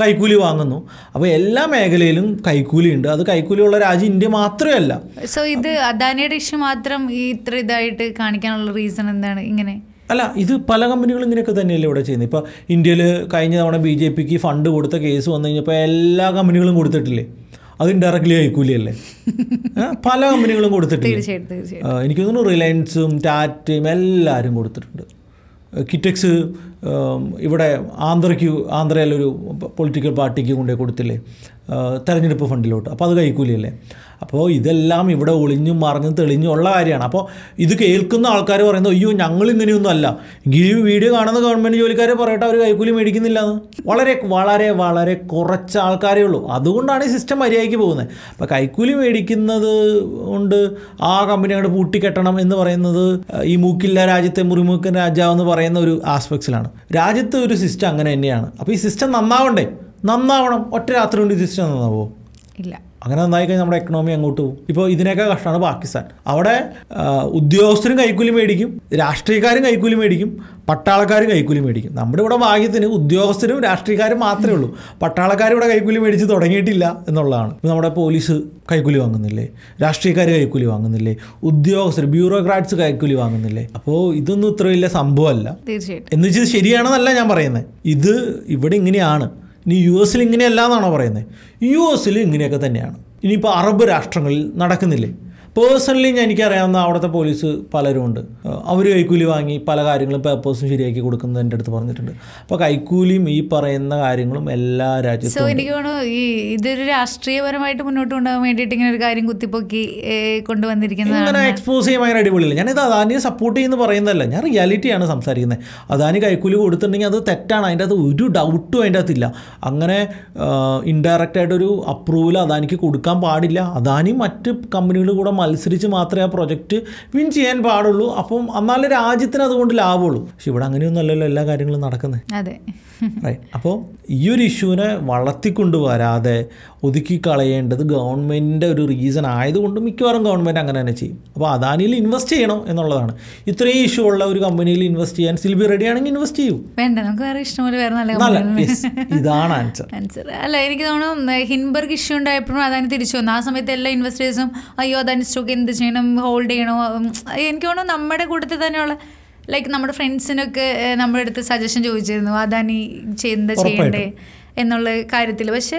കൈക്കൂലി വാങ്ങുന്നു അപ്പോൾ എല്ലാ മേഖലയിലും കൈക്കൂലി ഉണ്ട് അത് കൈക്കൂലിയുള്ള രാജ്യം ഇന്ത്യ മാത്രമല്ല സോ ഇത് അദാനിയുടെ ഇഷ്യൂ മാത്രം ഈ ഇത്ര ഇതായിട്ട് കാണിക്കാനുള്ള റീസൺ എന്താണ് ഇങ്ങനെ അല്ല ഇത് പല കമ്പനികളും ഇങ്ങനെയൊക്കെ തന്നെയല്ലേ ഇവിടെ ചെയ്യുന്നത് ഇപ്പോൾ ഇന്ത്യയിൽ കഴിഞ്ഞ തവണ ബി ജെ പിക്ക് ഫണ്ട് കൊടുത്ത കേസ് വന്നു കഴിഞ്ഞപ്പോൾ എല്ലാ കമ്പനികളും കൊടുത്തിട്ടില്ലേ അത് ഇൻഡയറക്ട്ലി അയക്കൂലല്ലേ പല കമ്പനികളും കൊടുത്തിട്ടില്ലേ എനിക്ക് തോന്നുന്നു റിലയൻസും ടാറ്റയും എല്ലാവരും കൊടുത്തിട്ടുണ്ട് കിറ്റക്സ് ഇവിടെ ആന്ധ്രയ്ക്ക് ആന്ധ്രയിലൊരു പൊളിറ്റിക്കൽ പാർട്ടിക്ക് കൊണ്ടേ കൊടുത്തില്ലേ തെരഞ്ഞെടുപ്പ് ഫണ്ടിലോട്ട് അപ്പോൾ അത് കഴിക്കൂലല്ലേ അപ്പോൾ ഇതെല്ലാം ഇവിടെ ഒളിഞ്ഞും മറിഞ്ഞും തെളിഞ്ഞും ഉള്ള കാര്യമാണ് അപ്പോൾ ഇത് കേൾക്കുന്ന ആൾക്കാർ പറയുന്നത് അയ്യോ ഞങ്ങൾ ഇങ്ങനെയൊന്നും അല്ല ഈ വീഡിയോ കാണുന്ന ഗവൺമെൻറ് ജോലിക്കാരെ പറയട്ടെ അവർ കൈക്കൂലി മേടിക്കുന്നില്ല എന്ന് വളരെ വളരെ വളരെ കുറച്ച് ആൾക്കാരേ ഉള്ളൂ അതുകൊണ്ടാണ് ഈ സിസ്റ്റം മര്യാദയ്ക്ക് പോകുന്നത് അപ്പോൾ കൈക്കൂലി മേടിക്കുന്നത് കൊണ്ട് ആ കമ്പനി അങ്ങോട്ട് പൂട്ടിക്കെട്ടണം എന്ന് പറയുന്നത് ഈ മൂക്കില്ല രാജ്യത്തെ മുറിമൂക്കൻ രാജാവ് എന്ന് പറയുന്ന ഒരു ആസ്പെക്ട്സിലാണ് രാജ്യത്ത് ഒരു സിസ്റ്റം അങ്ങനെ തന്നെയാണ് അപ്പോൾ ഈ സിസ്റ്റം നന്നാവണ്ടേ നന്നാവണം ഒറ്റ രാത്രി കൊണ്ട് ഈ സിസ്റ്റം നന്നാവോ ഇല്ല അങ്ങനെ നന്നായി കഴിഞ്ഞാൽ നമ്മുടെ എക്കണോമി അങ്ങോട്ട് പോകും ഇപ്പോൾ ഇതിനേക്കാൾ കഷ്ടമാണ് പാകിസ്ഥാൻ അവിടെ ഉദ്യോഗസ്ഥരും കൈക്കൂലി മേടിക്കും രാഷ്ട്രീയക്കാരും കൈക്കൂലി മേടിക്കും പട്ടാളക്കാരും കൈക്കൂലി മേടിക്കും നമ്മുടെ ഇവിടെ ഭാഗ്യത്തിന് ഉദ്യോഗസ്ഥരും രാഷ്ട്രീയക്കാരും മാത്രമേ ഉള്ളൂ പട്ടാളക്കാർ ഇവിടെ കൈക്കൂലി മേടിച്ച് തുടങ്ങിയിട്ടില്ല എന്നുള്ളതാണ് നമ്മുടെ പോലീസ് കൈക്കൂലി വാങ്ങുന്നില്ലേ രാഷ്ട്രീയക്കാർ കൈക്കൂലി വാങ്ങുന്നില്ലേ ഉദ്യോഗസ്ഥർ ബ്യൂറോക്രാറ്റ്സ് കൈക്കൂലി വാങ്ങുന്നില്ലേ അപ്പോൾ ഇതൊന്നും ഇത്ര വലിയ സംഭവമല്ല തീർച്ചയായിട്ടും എന്ന് വെച്ചാൽ ശരിയാണെന്നല്ല ഞാൻ പറയുന്നത് ഇത് ഇവിടെ ഇങ്ങനെയാണ് ഇനി യു എസിൽ ഇങ്ങനെയല്ല എന്നാണോ പറയുന്നത് യു എസിൽ ഇങ്ങനെയൊക്കെ തന്നെയാണ് ഇനിയിപ്പോൾ അറബ് രാഷ്ട്രങ്ങളിൽ നടക്കുന്നില്ലേ പേഴ്സണലി ഞാൻ എനിക്കറിയാവുന്ന അവിടുത്തെ പോലീസ് പലരുമുണ്ട് അവർ കൈക്കൂലി വാങ്ങി പല കാര്യങ്ങളും പേപ്പേഴ്സും ശരിയാക്കി കൊടുക്കുന്നത് എൻ്റെ അടുത്ത് പറഞ്ഞിട്ടുണ്ട് അപ്പോൾ കൈക്കൂലിയും ഈ പറയുന്ന കാര്യങ്ങളും എല്ലാ രാജ്യത്തും എനിക്ക് തോന്നുന്നു ഈ ഇതൊരു രാഷ്ട്രീയപരമായിട്ട് മുന്നോട്ട് കൊണ്ടുപോകാൻ വേണ്ടിയിട്ട് ഇങ്ങനെ ഒരു കാര്യം കുത്തിപ്പൊക്കി കൊണ്ടുവന്നിരിക്കുന്നത് അങ്ങനെ എക്സ്പോസ് ചെയ്യാൻ ഭയങ്കര അടിപൊളിയില്ല ഇത് അദാനിയെ സപ്പോർട്ട് ചെയ്യുന്ന പറയുന്നതല്ല ഞാൻ റിയാലിറ്റിയാണ് സംസാരിക്കുന്നത് അദാനി കൈക്കൂലി കൊടുത്തിട്ടുണ്ടെങ്കിൽ അത് തെറ്റാണ് അതിൻ്റെ അത് ഒരു ഡൗട്ടും അതിൻ്റെ അകത്തില്ല അങ്ങനെ ഇൻഡയറക്റ്റായിട്ടൊരു അപ്രൂവൽ അദാനിക്ക് കൊടുക്കാൻ പാടില്ല അദാനി മറ്റ് കമ്പനികൾ കൂടെ മത്സരിച്ച് മാത്രമേ ആ പ്രൊജക്റ്റ് വിൻ ചെയ്യാൻ പാടുള്ളൂ അപ്പം എന്നാലും രാജ്യത്തിന് അതുകൊണ്ട് ലാഭമുള്ളൂ പക്ഷെ ഇവിടെ അങ്ങനെയൊന്നും അല്ലല്ലോ എല്ലാ കാര്യങ്ങളും നടക്കുന്നത് അതെ അപ്പോൾ ഈ ഒരു ഇഷ്യൂവിനെ വളർത്തിക്കൊണ്ട് വരാതെ ഒതുക്കി കളയേണ്ടത് ഗവൺമെൻറ്റിൻ്റെ ഒരു റീസൺ ആയതുകൊണ്ട് മിക്കവാറും ഗവൺമെൻറ് അങ്ങനെ തന്നെ ചെയ്യും അപ്പോൾ അദാനിയിൽ ഇൻവെസ്റ്റ് ചെയ്യണം എന്നുള്ളതാണ് ഇത്രയും ഇഷ്യൂ ഉള്ള ഒരു കമ്പനിയിൽ ഇൻവെസ്റ്റ് ചെയ്യാൻ സിൽബി റെഡി ആണെങ്കിൽ ഇൻവെസ്റ്റ് ചെയ്യൂ വേണ്ട നമുക്ക് വേറെ ഇഷ്ടംപോലെ വേറെ നല്ല ഇതാണ് ആൻസർ ആൻസർ അല്ല എനിക്ക് തോന്നുന്നു ഹിൻബർഗ് ഇഷ്യൂ ഉണ്ടായപ്പോഴും അദാനി തിരിച്ചു വന്നു ആ സമയത്ത് എല്ലാ ഇൻവെസ്റ്റേഴ്സും അയ്യോ അദാനി ഒക്കെ എന്ത് ചെയ്യണം ഹോൾഡ് ചെയ്യണോ എനിക്ക് തോന്നുന്നു നമ്മുടെ കൂട്ടത്തിൽ തന്നെയുള്ള ലൈക്ക് നമ്മുടെ ഫ്രണ്ട്സിനൊക്കെ നമ്മുടെ അടുത്ത് സജഷൻ ചോദിച്ചിരുന്നു അതാണ് ഈ എന്താ ചെയ്യണ്ടേ എന്നുള്ള കാര്യത്തിൽ പക്ഷെ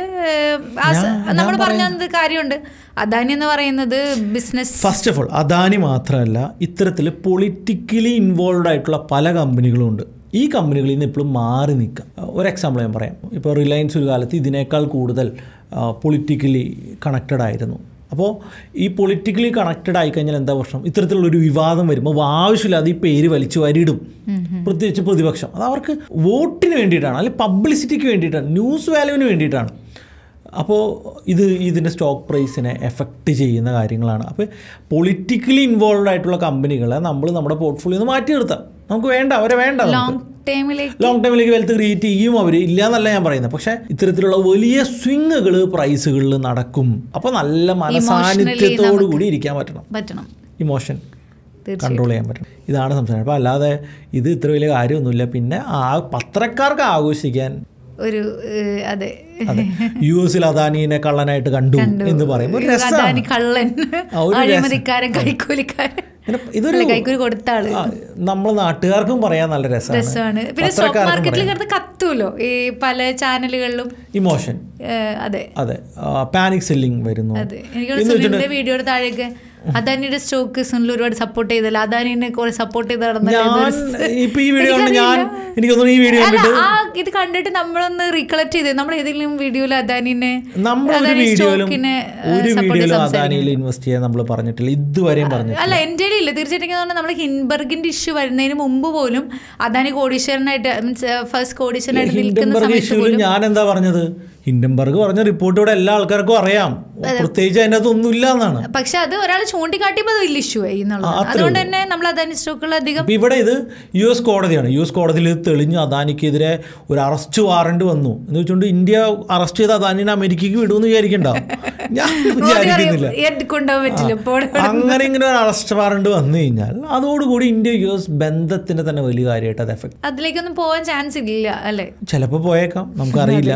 നമ്മൾ പറഞ്ഞത് കാര്യമുണ്ട് അദാനി എന്ന് പറയുന്നത് business first of all Adani മാത്രമല്ല ഇത്തരത്തിൽ പൊളിറ്റിക്കലി ഇൻവോൾവ് ആയിട്ടുള്ള പല കമ്പനികളും ഉണ്ട് ഈ കമ്പനികളിൽ നിന്ന് ഇപ്പോഴും മാറി നിൽക്കാം ഒരു എക്സാമ്പിൾ ഞാൻ പറയാം ഇപ്പോൾ റിലയൻസ് ഒരു കാലത്ത് ഇതിനേക്കാൾ കൂടുതൽ പൊളിറ്റിക്കലി കണക്റ്റഡ് ആയിരുന്നു അപ്പോൾ ഈ പൊളിറ്റിക്കലി കണക്റ്റഡ് ആയി കഴിഞ്ഞാൽ എന്താ പ്രശ്നം ഒരു വിവാദം വരുമ്പോൾ ആവശ്യമില്ലാതെ ഈ പേര് വലിച്ചു വരിയിടും പ്രത്യേകിച്ച് പ്രതിപക്ഷം അത് അവർക്ക് വോട്ടിന് വേണ്ടിയിട്ടാണ് അല്ലെങ്കിൽ പബ്ലിസിറ്റിക്ക് വേണ്ടിയിട്ടാണ് ന്യൂസ് വാല്യൂവിന് വേണ്ടിയിട്ടാണ് അപ്പോൾ ഇത് ഇതിൻ്റെ സ്റ്റോക്ക് പ്രൈസിനെ എഫക്റ്റ് ചെയ്യുന്ന കാര്യങ്ങളാണ് അപ്പോൾ പൊളിറ്റിക്കലി ഇൻവോൾവ് ആയിട്ടുള്ള കമ്പനികളെ നമ്മൾ നമ്മുടെ പോർട്ട്ഫോളിയോ നിന്ന് മാറ്റി നിർത്താം നമുക്ക് വേണ്ട അവരെ വേണ്ട ലോങ് ടൈമിലേക്ക് വെൽത്ത് ക്രിയേറ്റ് ചെയ്യും അവർ ഇല്ല എന്നല്ല ഞാൻ പറയുന്നത് പക്ഷെ ഇത്തരത്തിലുള്ള വലിയ സ്വിങ്ങുകൾ പ്രൈസുകളിൽ നടക്കും അപ്പോൾ നല്ല മനസാന്നിധ്യത്തോടു കൂടി ഇരിക്കാൻ പറ്റണം പറ്റണം ഇമോഷൻ കൺട്രോൾ ചെയ്യാൻ പറ്റണം ഇതാണ് സംസാരം അപ്പോൾ അല്ലാതെ ഇത് ഇത്ര വലിയ കാര്യമൊന്നുമില്ല പിന്നെ ആ പത്രക്കാർക്ക് ആഘോഷിക്കാൻ ഒരു അതെ യു എസിൽ അദാനിനെ കള്ളനായിട്ട് കണ്ടു എന്ന് പറയും ഒരു അദാനി കള്ളൻ അഴിമതിക്കാരൻ കൈക്കൂലിക്കാരൻ ഇതൊരു കൈക്കൂലി കൊടുത്ത ആള് നമ്മളെ നാട്ടുകാർക്കും പറയാൻ നല്ല രസമാണ് പിന്നെ സ്റ്റോക്ക് മാർക്കറ്റിൽ കിടന്ന് കത്തുമല്ലോ ഈ പല ചാനലുകളിലും ഇമോഷൻ അതെ അതെ പാനിക് സെല്ലിംഗ് വരുന്നു അതെ എനിക്ക് വീഡിയോയുടെ താഴേക്ക് അദാനിയുടെ സ്റ്റോക്കിസിൽ ഒരുപാട് സപ്പോർട്ട് ചെയ്തല്ലോ അദാനിനെ കുറെ സപ്പോർട്ട് ചെയ്ത് ഈ വീഡിയോ ഞാൻ എനിക്ക് ഈ വീഡിയോ കണ്ടിട്ട് ഇത് കണ്ടിട്ട് നമ്മളൊന്ന് റീകളക്ട് ചെയ്ത് നമ്മൾ ഏതെങ്കിലും വീഡിയോയിൽ അദാനിനെ ഇൻവെസ്റ്റ് നമ്മൾ പറഞ്ഞിട്ടില്ല ഇതുവരെയും അല്ല എന്റെ ഇല്ല തീർച്ചയായിട്ടും നമ്മൾ ഹിൻബർഗിന്റെ ഇഷ്യൂ വരുന്നതിന് മുമ്പ് പോലും അദാനി കോടീശ്വരനായിട്ട് മീൻസ് ഫസ്റ്റ് കോടീശ്വരനായിട്ട് നിൽക്കുന്ന സമയത്ത് ഞാൻ എന്താ പറഞ്ഞത് ഹിൻഡൻബർഗ് പറഞ്ഞ റിപ്പോർട്ട് ഇവിടെ എല്ലാ ആൾക്കാർക്കും അറിയാം പ്രത്യേകിച്ച് അതിൻ്റെ അതൊന്നും ഇല്ല എന്നാണ് പക്ഷെ അത് ഒരാൾ ചൂണ്ടിക്കാട്ടിയപ്പോൾ വലിയ ഇഷ്യൂ ആയി അതുകൊണ്ട് തന്നെ നമ്മൾ അദാനി അധികം ഇവിടെ ഇത് യു എസ് കോടതിയാണ് യു എസ് കോടതിയിൽ ഇത് തെളിഞ്ഞു അദാനിക്കെതിരെ ഒരു അറസ്റ്റ് വാറണ്ട് വന്നു എന്ന് വെച്ചുകൊണ്ട് ഇന്ത്യ അറസ്റ്റ് ചെയ്ത അദാനിനെ അമേരിക്കയ്ക്ക് വിടുമെന്ന് വിചാരിക്കണ്ട ഞാൻ വിചാരിക്കുന്നില്ല അങ്ങനെ ഇങ്ങനെ ഒരു അറസ്റ്റ് വാറണ്ട് വന്നു കഴിഞ്ഞാൽ അതോടുകൂടി ഇന്ത്യ യു എസ് ബന്ധത്തിന്റെ തന്നെ വലിയ കാര്യമായിട്ട് അത് എഫക്ട് അതിലേക്കൊന്നും പോകാൻ ചാൻസ് ഇല്ല അല്ലേ ചിലപ്പോൾ പോയേക്കാം നമുക്കറിയില്ല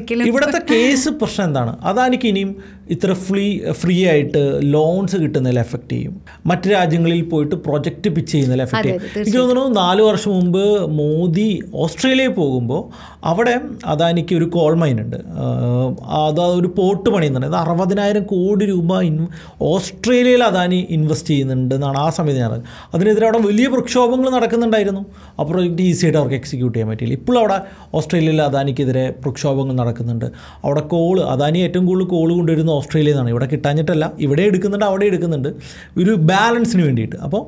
ഒരിക്കലും ഇവിടുത്തെ കേസ് പ്രശ്നം എന്താണ് അതാനിക്ക് ഇനിയും ഇത്ര ഫ്രീ ഫ്രീ ആയിട്ട് ലോൺസ് കിട്ടുന്നതിൽ എഫക്റ്റ് ചെയ്യും മറ്റ് രാജ്യങ്ങളിൽ പോയിട്ട് പ്രൊജക്റ്റ് പിച്ച് ചെയ്യുന്നതിൽ എഫക്റ്റ് ചെയ്യും എനിക്ക് തോന്നുന്നു നാല് വർഷം മുമ്പ് മോദി ഓസ്ട്രേലിയയിൽ പോകുമ്പോൾ അവിടെ അദാനിക്ക് ഒരു കോൾ മൈൻ ഉണ്ട് അത് ഒരു പോർട്ട് പണിയുന്നുണ്ട് അത് അറുപതിനായിരം കോടി രൂപ ഇൻ ഓസ്ട്രേലിയയിൽ അദാനി ഇൻവെസ്റ്റ് ചെയ്യുന്നുണ്ട് എന്നാണ് ആ സമയത്ത് ഞാൻ അതിനെതിരെ അവിടെ വലിയ പ്രക്ഷോഭങ്ങൾ നടക്കുന്നുണ്ടായിരുന്നു ആ പ്രൊജക്റ്റ് ഈസിയായിട്ട് അവർക്ക് എക്സിക്യൂട്ട് ചെയ്യാൻ പറ്റിയില്ല ഇപ്പോൾ അവിടെ ഓസ്ട്രേലിയയിൽ അദാനിക്കെതിരെ പ്രക്ഷോഭങ്ങൾ നടക്കുന്നു നടക്കുന്നുണ്ട് അവിടെ കോള് അതാണ് ഏറ്റവും കൂടുതൽ കോള് കൊണ്ടുവരുന്നത് ഓസ്ട്രേലിയയിൽ നിന്നാണ് ഇവിടെ കിട്ടാഞ്ഞിട്ടല്ല ഇവിടെ എടുക്കുന്നുണ്ട് അവിടെ എടുക്കുന്നുണ്ട് ഒരു ബാലൻസിന് വേണ്ടിയിട്ട് അപ്പോൾ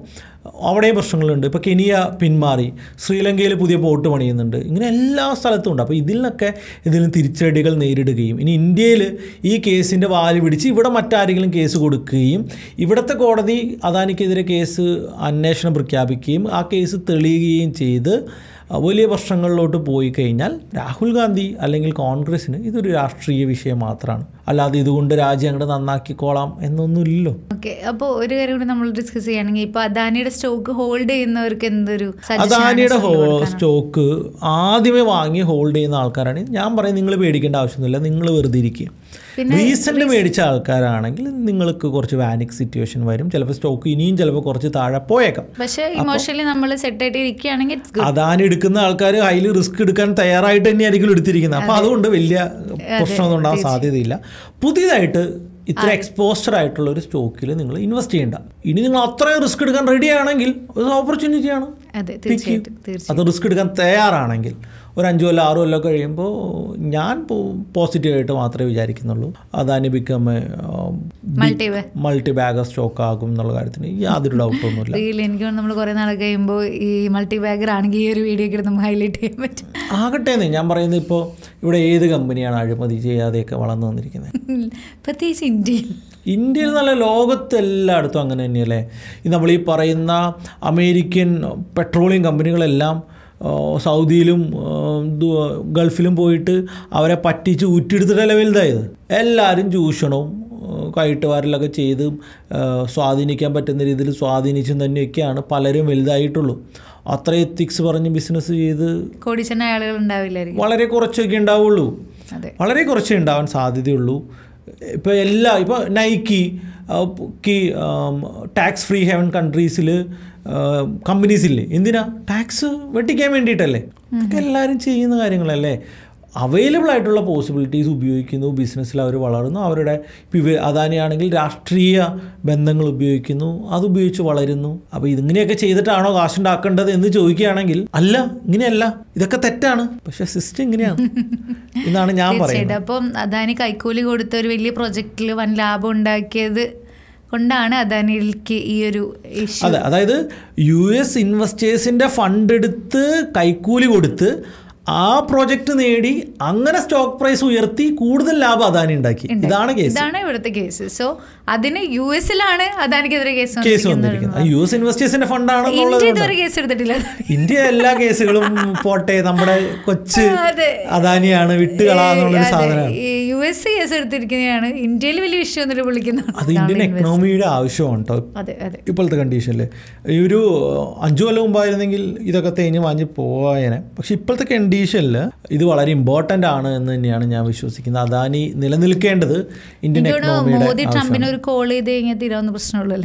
അവിടെയും പ്രശ്നങ്ങളുണ്ട് ഇപ്പോൾ കെനിയ പിന്മാറി ശ്രീലങ്കയിൽ പുതിയ ബോട്ട് പണിയുന്നുണ്ട് ഇങ്ങനെ എല്ലാ സ്ഥലത്തും ഉണ്ട് അപ്പോൾ ഇതിൽ നിന്നൊക്കെ ഇതിൽ തിരിച്ചടികൾ നേരിടുകയും ഇനി ഇന്ത്യയിൽ ഈ കേസിൻ്റെ വാല് പിടിച്ച് ഇവിടെ മറ്റാരെങ്കിലും കേസ് കൊടുക്കുകയും ഇവിടുത്തെ കോടതി അദാനിക്കെതിരെ കേസ് അന്വേഷണം പ്രഖ്യാപിക്കുകയും ആ കേസ് തെളിയുകയും ചെയ്ത് വലിയ പ്രശ്നങ്ങളിലോട്ട് പോയി കഴിഞ്ഞാൽ രാഹുൽ ഗാന്ധി അല്ലെങ്കിൽ കോൺഗ്രസ്സിന് ഇതൊരു രാഷ്ട്രീയ വിഷയം മാത്രമാണ് അല്ലാതെ ഇതുകൊണ്ട് രാജ്യം അങ്ങോട്ട് നന്നാക്കിക്കോളാം എന്നൊന്നുമില്ലല്ലോ ഓക്കെ അപ്പോൾ ഒരു കാര്യം കൂടി നമ്മൾ ഡിസ്കസ് ചെയ്യുകയാണെങ്കിൽ ഇപ്പോൾ അദാനിയുടെ സ്റ്റോക്ക് ഹോൾഡ് ചെയ്യുന്നവർക്ക് എന്തൊരു അദാനിയുടെ സ്റ്റോക്ക് ആദ്യമേ വാങ്ങി ഹോൾഡ് ചെയ്യുന്ന ആൾക്കാരാണ് ഞാൻ പറയും നിങ്ങൾ പേടിക്കേണ്ട ആവശ്യമൊന്നുമില്ല നിങ്ങൾ വെറുതെ ഇരിക്കുക റീസെന്റ് മേടിച്ച ആൾക്കാരാണെങ്കിൽ നിങ്ങൾക്ക് കുറച്ച് വാനിക് സിറ്റുവേഷൻ വരും ചിലപ്പോൾ സ്റ്റോക്ക് ഇനിയും ചിലപ്പോൾ കുറച്ച് താഴെ പോയേക്കാം പക്ഷേ ഇമോഷണലി നമ്മൾ സെറ്റ് ആയിട്ട് ഇരിക്കുകയാണെങ്കിൽ അതാണ് എടുക്കുന്ന ആൾക്കാർ ഹൈലി റിസ്ക് എടുക്കാൻ തയ്യാറായിട്ട് തന്നെയായിരിക്കും എടുത്തിരിക്കുന്നത് അപ്പോൾ അതുകൊണ്ട് വലിയ പ്രശ്നമൊന്നും ഉണ്ടാവാൻ സാധ്യതയില്ല പുതിയതായിട്ട് ഇത്ര എക്സ്പോസ്റ്റർ ആയിട്ടുള്ള ഒരു സ്റ്റോക്കിൽ നിങ്ങൾ ഇൻവെസ്റ്റ് ചെയ്യേണ്ട ഇനി നിങ്ങൾ അത്രയും റിസ്ക് എടുക്കാൻ റെഡി ആണെങ്കിൽ ഒരു ഓപ്പർച്യൂണിറ്റിയാണ് അത് റിസ്ക് എടുക്കാൻ തയ്യാറാണെങ്കിൽ ഒരു അഞ്ച് കൊല്ലം ആറ് കൊല്ലം കഴിയുമ്പോൾ ഞാൻ പോസിറ്റീവായിട്ട് മാത്രമേ വിചാരിക്കുന്നുള്ളൂ Adani become multi bagger stock ആകും എന്നുള്ള കാര്യത്തിന് യാതൊരു ഡൗട്ടൊന്നുമില്ല എനിക്ക് നമ്മൾ കുറേ നാൾ കഴിയുമ്പോൾ ഈ മൾട്ടി ബാഗർ ആണെങ്കിൽ ഈ ഒരു വീഡിയോ ഒക്കെ നമുക്ക് ഹൈലൈറ്റ് ചെയ്യാൻ പറ്റും ആകട്ടെ ഞാൻ പറയുന്നത് ഇപ്പോൾ ഇവിടെ ഏത് കമ്പനിയാണ് അഴിമതി ചെയ്യാതെയൊക്കെ വളർന്നു വന്നിരിക്കുന്നത് പ്രത്യേകിച്ച് ഇന്ത്യയിൽ ഇന്ത്യയിൽ നല്ല ലോകത്തെല്ലായിടത്തും അങ്ങനെ തന്നെയല്ലേ നമ്മൾ ഈ പറയുന്ന അമേരിക്കൻ പെട്രോളിയം കമ്പനികളെല്ലാം സൗദിയിലും ഗൾഫിലും പോയിട്ട് അവരെ പറ്റിച്ച് ഊറ്റിയെടുത്തിട്ടല്ല വലുതായത് എല്ലാവരും ചൂഷണവും കൈട്ടുവാരലൊക്കെ ചെയ്ത് സ്വാധീനിക്കാൻ പറ്റുന്ന രീതിയിൽ സ്വാധീനിച്ചും തന്നെയൊക്കെയാണ് പലരും വലുതായിട്ടുള്ളൂ അത്ര എത്തിക്സ് പറഞ്ഞ് ബിസിനസ് ചെയ്ത് വളരെ കുറച്ചൊക്കെ ഉണ്ടാവുള്ളൂ വളരെ കുറച്ചേ ഉണ്ടാവാൻ സാധ്യതയുള്ളൂ ഇപ്പോൾ എല്ലാ ഇപ്പോൾ നൈക്കി ടാക്സ് ഫ്രീ ഹെവൻ കൺട്രീസിൽ കമ്പനീസ് ഇല്ലേ എന്തിനാ ടാക്സ് വെട്ടിക്കാൻ വേണ്ടിയിട്ടല്ലേ ഇതൊക്കെ എല്ലാവരും ചെയ്യുന്ന കാര്യങ്ങളല്ലേ അവൈലബിൾ ആയിട്ടുള്ള പോസിബിലിറ്റീസ് ഉപയോഗിക്കുന്നു ബിസിനസ്സിൽ അവർ വളരുന്നു അവരുടെ അദാനിയാണെങ്കിൽ രാഷ്ട്രീയ ബന്ധങ്ങൾ ഉപയോഗിക്കുന്നു അത് ഉപയോഗിച്ച് വളരുന്നു അപ്പോൾ ഇതിങ്ങനെയൊക്കെ ചെയ്തിട്ടാണോ കാശുണ്ടാക്കേണ്ടത് എന്ന് ചോദിക്കുകയാണെങ്കിൽ അല്ല ഇങ്ങനെയല്ല ഇതൊക്കെ തെറ്റാണ് പക്ഷെ സിസ്റ്റം ഇങ്ങനെയാണ് എന്നാണ് ഞാൻ പറയുന്നത് അപ്പം അദാനി കൈക്കൂലി കൊടുത്ത ഒരു വലിയ പ്രൊജക്റ്റിൽ വൻ ലാഭം ഉണ്ടാക്കിയത് കൊണ്ടാണ് അദാനിക്ക് ഈ ഒരു അതെ അതായത് യു എസ് ഇൻവെസ്റ്റേഴ്സിൻ്റെ ഫണ്ട് എടുത്ത് കൈക്കൂലി കൊടുത്ത് ആ പ്രോജക്റ്റ് നേടി അങ്ങനെ സ്റ്റോക്ക് പ്രൈസ് ഉയർത്തി കൂടുതൽ ലാഭം അദാനി ഉണ്ടാക്കി ഇതാണ് കേസ് ഇതാണ് ഇവിടുത്തെ കേസ് സോ അതിന് യു എസിലാണ് അദാനിക്കെതിരെ കേസ് കേസ് വന്നിരിക്കുന്നത് യു എസ് ഇൻവെസ്റ്റേഴ്സിന്റെ ഫണ്ടാണ് കേസ് എടുത്തിട്ടില്ല ഇന്ത്യ എല്ലാ കേസുകളും പോട്ടെ നമ്മുടെ കൊച്ച് അദാനിയാണ് വിട്ടുകളാന്നുള്ള സാധനമാണ് യു എസ് കേസ് എടുത്തിരിക്കുന്നതാണ് ഇന്ത്യയിൽ വലിയ വിഷയം എന്നിട്ട് വിളിക്കുന്നത് അത് ഇന്ത്യൻ എക്കണോമിയുടെ ആവശ്യമാണ് കേട്ടോ ഇപ്പോഴത്തെ കണ്ടീഷനിൽ ഈ ഒരു അഞ്ചു കൊല്ലം മുമ്പായിരുന്നെങ്കിൽ ഇതൊക്കെ തേഞ്ഞ് വാങ്ങി പോവാനെ പക്ഷെ ഇപ്പോഴത്തെ കണ്ടീഷനിൽ ഇത് വളരെ ഇമ്പോർട്ടൻ്റ് ആണ് എന്ന് തന്നെയാണ് ഞാൻ വിശ്വസിക്കുന്നത് അദാനി നിലനിൽക്കേണ്ടത് ഇന്ത്യൻ മോദി ട്രംപിന് ഒരു കോൾ ചെയ്ത് കഴിഞ്ഞാൽ തീരാവുന്ന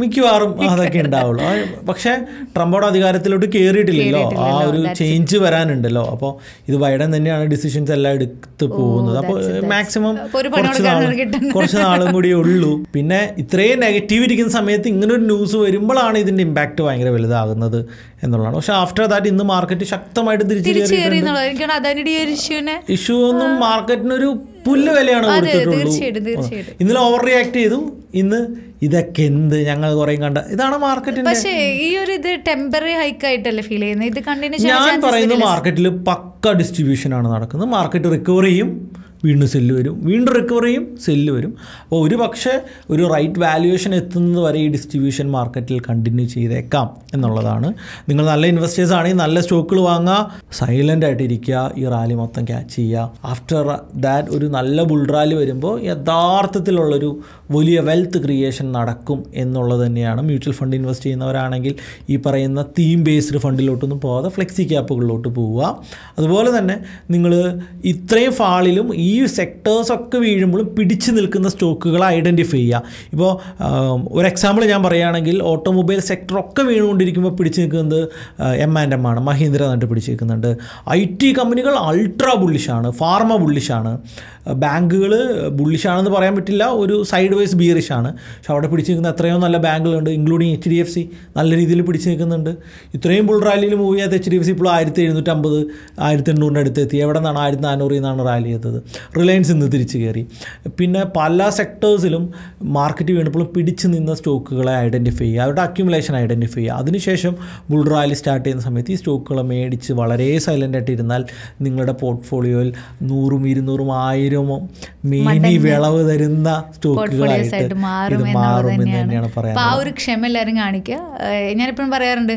മിക്കവാറും അതൊക്കെ ഉണ്ടാവുള്ളൂ പക്ഷേ ട്രംപോട് അധികാരത്തിലോട്ട് കയറിയിട്ടില്ലല്ലോ ആ ഒരു ചേഞ്ച് വരാനുണ്ടല്ലോ അപ്പോൾ ഇത് ബൈഡൻ തന്നെയാണ് ഡിസിഷൻസ് എല്ലാം എടുത്ത് പോകുന്നത് അപ്പോൾ മാക്സിമം കുറച്ച് നാളും കുറച്ച് നാളും കൂടി ഉള്ളൂ പിന്നെ ഇത്രയും നെഗറ്റീവ് ഇരിക്കുന്ന സമയത്ത് ഇങ്ങനെ ഒരു ന്യൂസ് വരുമ്പോഴാണ് ഇതിൻ്റെ ഇമ്പാക്റ്റ് ഭയങ്കര വലുതാകുന്നത് എന്നുള്ളതാണ് പക്ഷെ ആഫ്റ്റർ ദാറ്റ് ഇന്ന് മാർക്കറ്റ് ശക്തമായിട്ട് ഇഷ്യൂ ഒന്നും മാർക്കറ്റിനൊരു പുല്ല് വിലയാണ് ഇന്നലെ ഓവർ റിയാക്ട് ചെയ്തു ഇന്ന് ഇതൊക്കെ എന്ത് ഞങ്ങൾ കുറെ കണ്ട ഇതാണ് മാർക്കറ്റ് പക്ഷേ ഈ ഒരു ഇത് ടെമ്പററി ഹൈക്ക് ആയിട്ടല്ലേ ഫീൽ ചെയ്യുന്നത് ഇത് കണ്ടിന്യൂ ഞാൻ പറയുന്നത് മാർക്കറ്റിൽ പക്ക ഡിസ്ട്രിബ്യൂഷൻ ആണ് നടക്കുന്നത് മാർക്കറ്റ് റിക്കവർ ചെയ്യും വീണ്ടും സെല്ല് വരും വീണ്ടും റിക്കവർ ചെയ്യും സെല്ല് വരും അപ്പോൾ ഒരു പക്ഷേ ഒരു റൈറ്റ് വാല്യുവേഷൻ എത്തുന്നത് വരെ ഈ ഡിസ്ട്രിബ്യൂഷൻ മാർക്കറ്റിൽ കണ്ടിന്യൂ ചെയ്തേക്കാം എന്നുള്ളതാണ് നിങ്ങൾ നല്ല ഇൻവെസ്റ്റേഴ്സ് ആണെങ്കിൽ നല്ല സ്റ്റോക്കുകൾ വാങ്ങുക സൈലൻ്റ് ആയിട്ട് ഈ റാലി മൊത്തം ക്യാച്ച് ചെയ്യുക ആഫ്റ്റർ ദാറ്റ് ഒരു നല്ല ബുൾ റാലി വരുമ്പോൾ യഥാർത്ഥത്തിലുള്ളൊരു വലിയ വെൽത്ത് ക്രിയേഷൻ നടക്കും എന്നുള്ളത് തന്നെയാണ് മ്യൂച്വൽ ഫണ്ട് ഇൻവെസ്റ്റ് ചെയ്യുന്നവരാണെങ്കിൽ ഈ പറയുന്ന തീം ബേസ്ഡ് ഫണ്ടിലോട്ടൊന്നും പോകാതെ ഫ്ലെക്സി ക്യാപ്പുകളിലോട്ട് പോവുക അതുപോലെ തന്നെ നിങ്ങൾ ഇത്രയും ഫാളിലും ഈ ഈ സെക്ടേഴ്സൊക്കെ വീഴുമ്പോഴും പിടിച്ചു നിൽക്കുന്ന സ്റ്റോക്കുകൾ ഐഡൻറ്റിഫൈ ചെയ്യുക ഇപ്പോൾ ഒരു എക്സാമ്പിൾ ഞാൻ പറയുകയാണെങ്കിൽ ഓട്ടോമൊബൈൽ സെക്ടറൊക്കെ വീണുകൊണ്ടിരിക്കുമ്പോൾ പിടിച്ചു നിൽക്കുന്നത് എം ആൻഡ് എം ആണ് മഹീന്ദ്ര എന്നിട്ട് പിടിച്ച് നിൽക്കുന്നുണ്ട് ഐ ടി കമ്പനികൾ അൾട്രാ ബുള്ളിഷാണ് ഫാർമ ബുള്ളിഷാണ് ബാങ്കുകൾ ബുള്ളിഷാണെന്ന് പറയാൻ പറ്റില്ല ഒരു സൈഡ് വൈസ് ബിയറിഷാണ് പക്ഷേ അവിടെ പിടിച്ചു നിൽക്കുന്ന എത്രയോ നല്ല ബാങ്കുകളുണ്ട് including H D F C നല്ല രീതിയിൽ പിടിച്ചു നിൽക്കുന്നുണ്ട് ഇത്രയും ബുൾ റാലിയിൽ മൂവ് ചെയ്യാത്ത എച്ച് ഡി എഫ് സി ഇപ്പോൾ ആയിരത്തി എഴുന്നൂറ്റമ്പത് ആയിരത്തി എണ്ണൂറിൻ്റെ അടുത്ത് എത്തി എവിടെ നിന്നാണ് ആയിരത്തി നാനൂറിൽ നിന്നാണ് റാലി എത്തത് റിലയൻസ് ഇന്ന് തിരിച്ചു കയറി പിന്നെ പല സെക്ടേഴ്സിലും മാർക്കറ്റ് വീണപ്പോഴും പിടിച്ചു നിന്ന സ്റ്റോക്കുകളെ ഐഡൻറ്റിഫൈ ചെയ്യുക അവരുടെ അക്യുമുലേഷൻ ഐഡൻറ്റിഫൈ ചെയ്യുക അതിനുശേഷം ബുൾ റാലി സ്റ്റാർട്ട് ചെയ്യുന്ന സമയത്ത് ഈ സ്റ്റോക്കുകളെ മേടിച്ച് വളരെ സൈലൻ്റ് ആയിട്ട് ഇരുന്നാൽ നിങ്ങളുടെ പോർട്ട്ഫോളിയോയിൽ നൂറും ഇരുന്നൂറും ആയിരം കഴിയുമ്പോൾ മീനി വിളവ് തരുന്ന സ്റ്റോക്കുകളായിട്ട് മാറും എന്ന് തന്നെയാണ് ആ ഒരു ക്ഷമ എല്ലാവരും കാണിക്കുക ഞാനിപ്പോഴും പറയാറുണ്ട്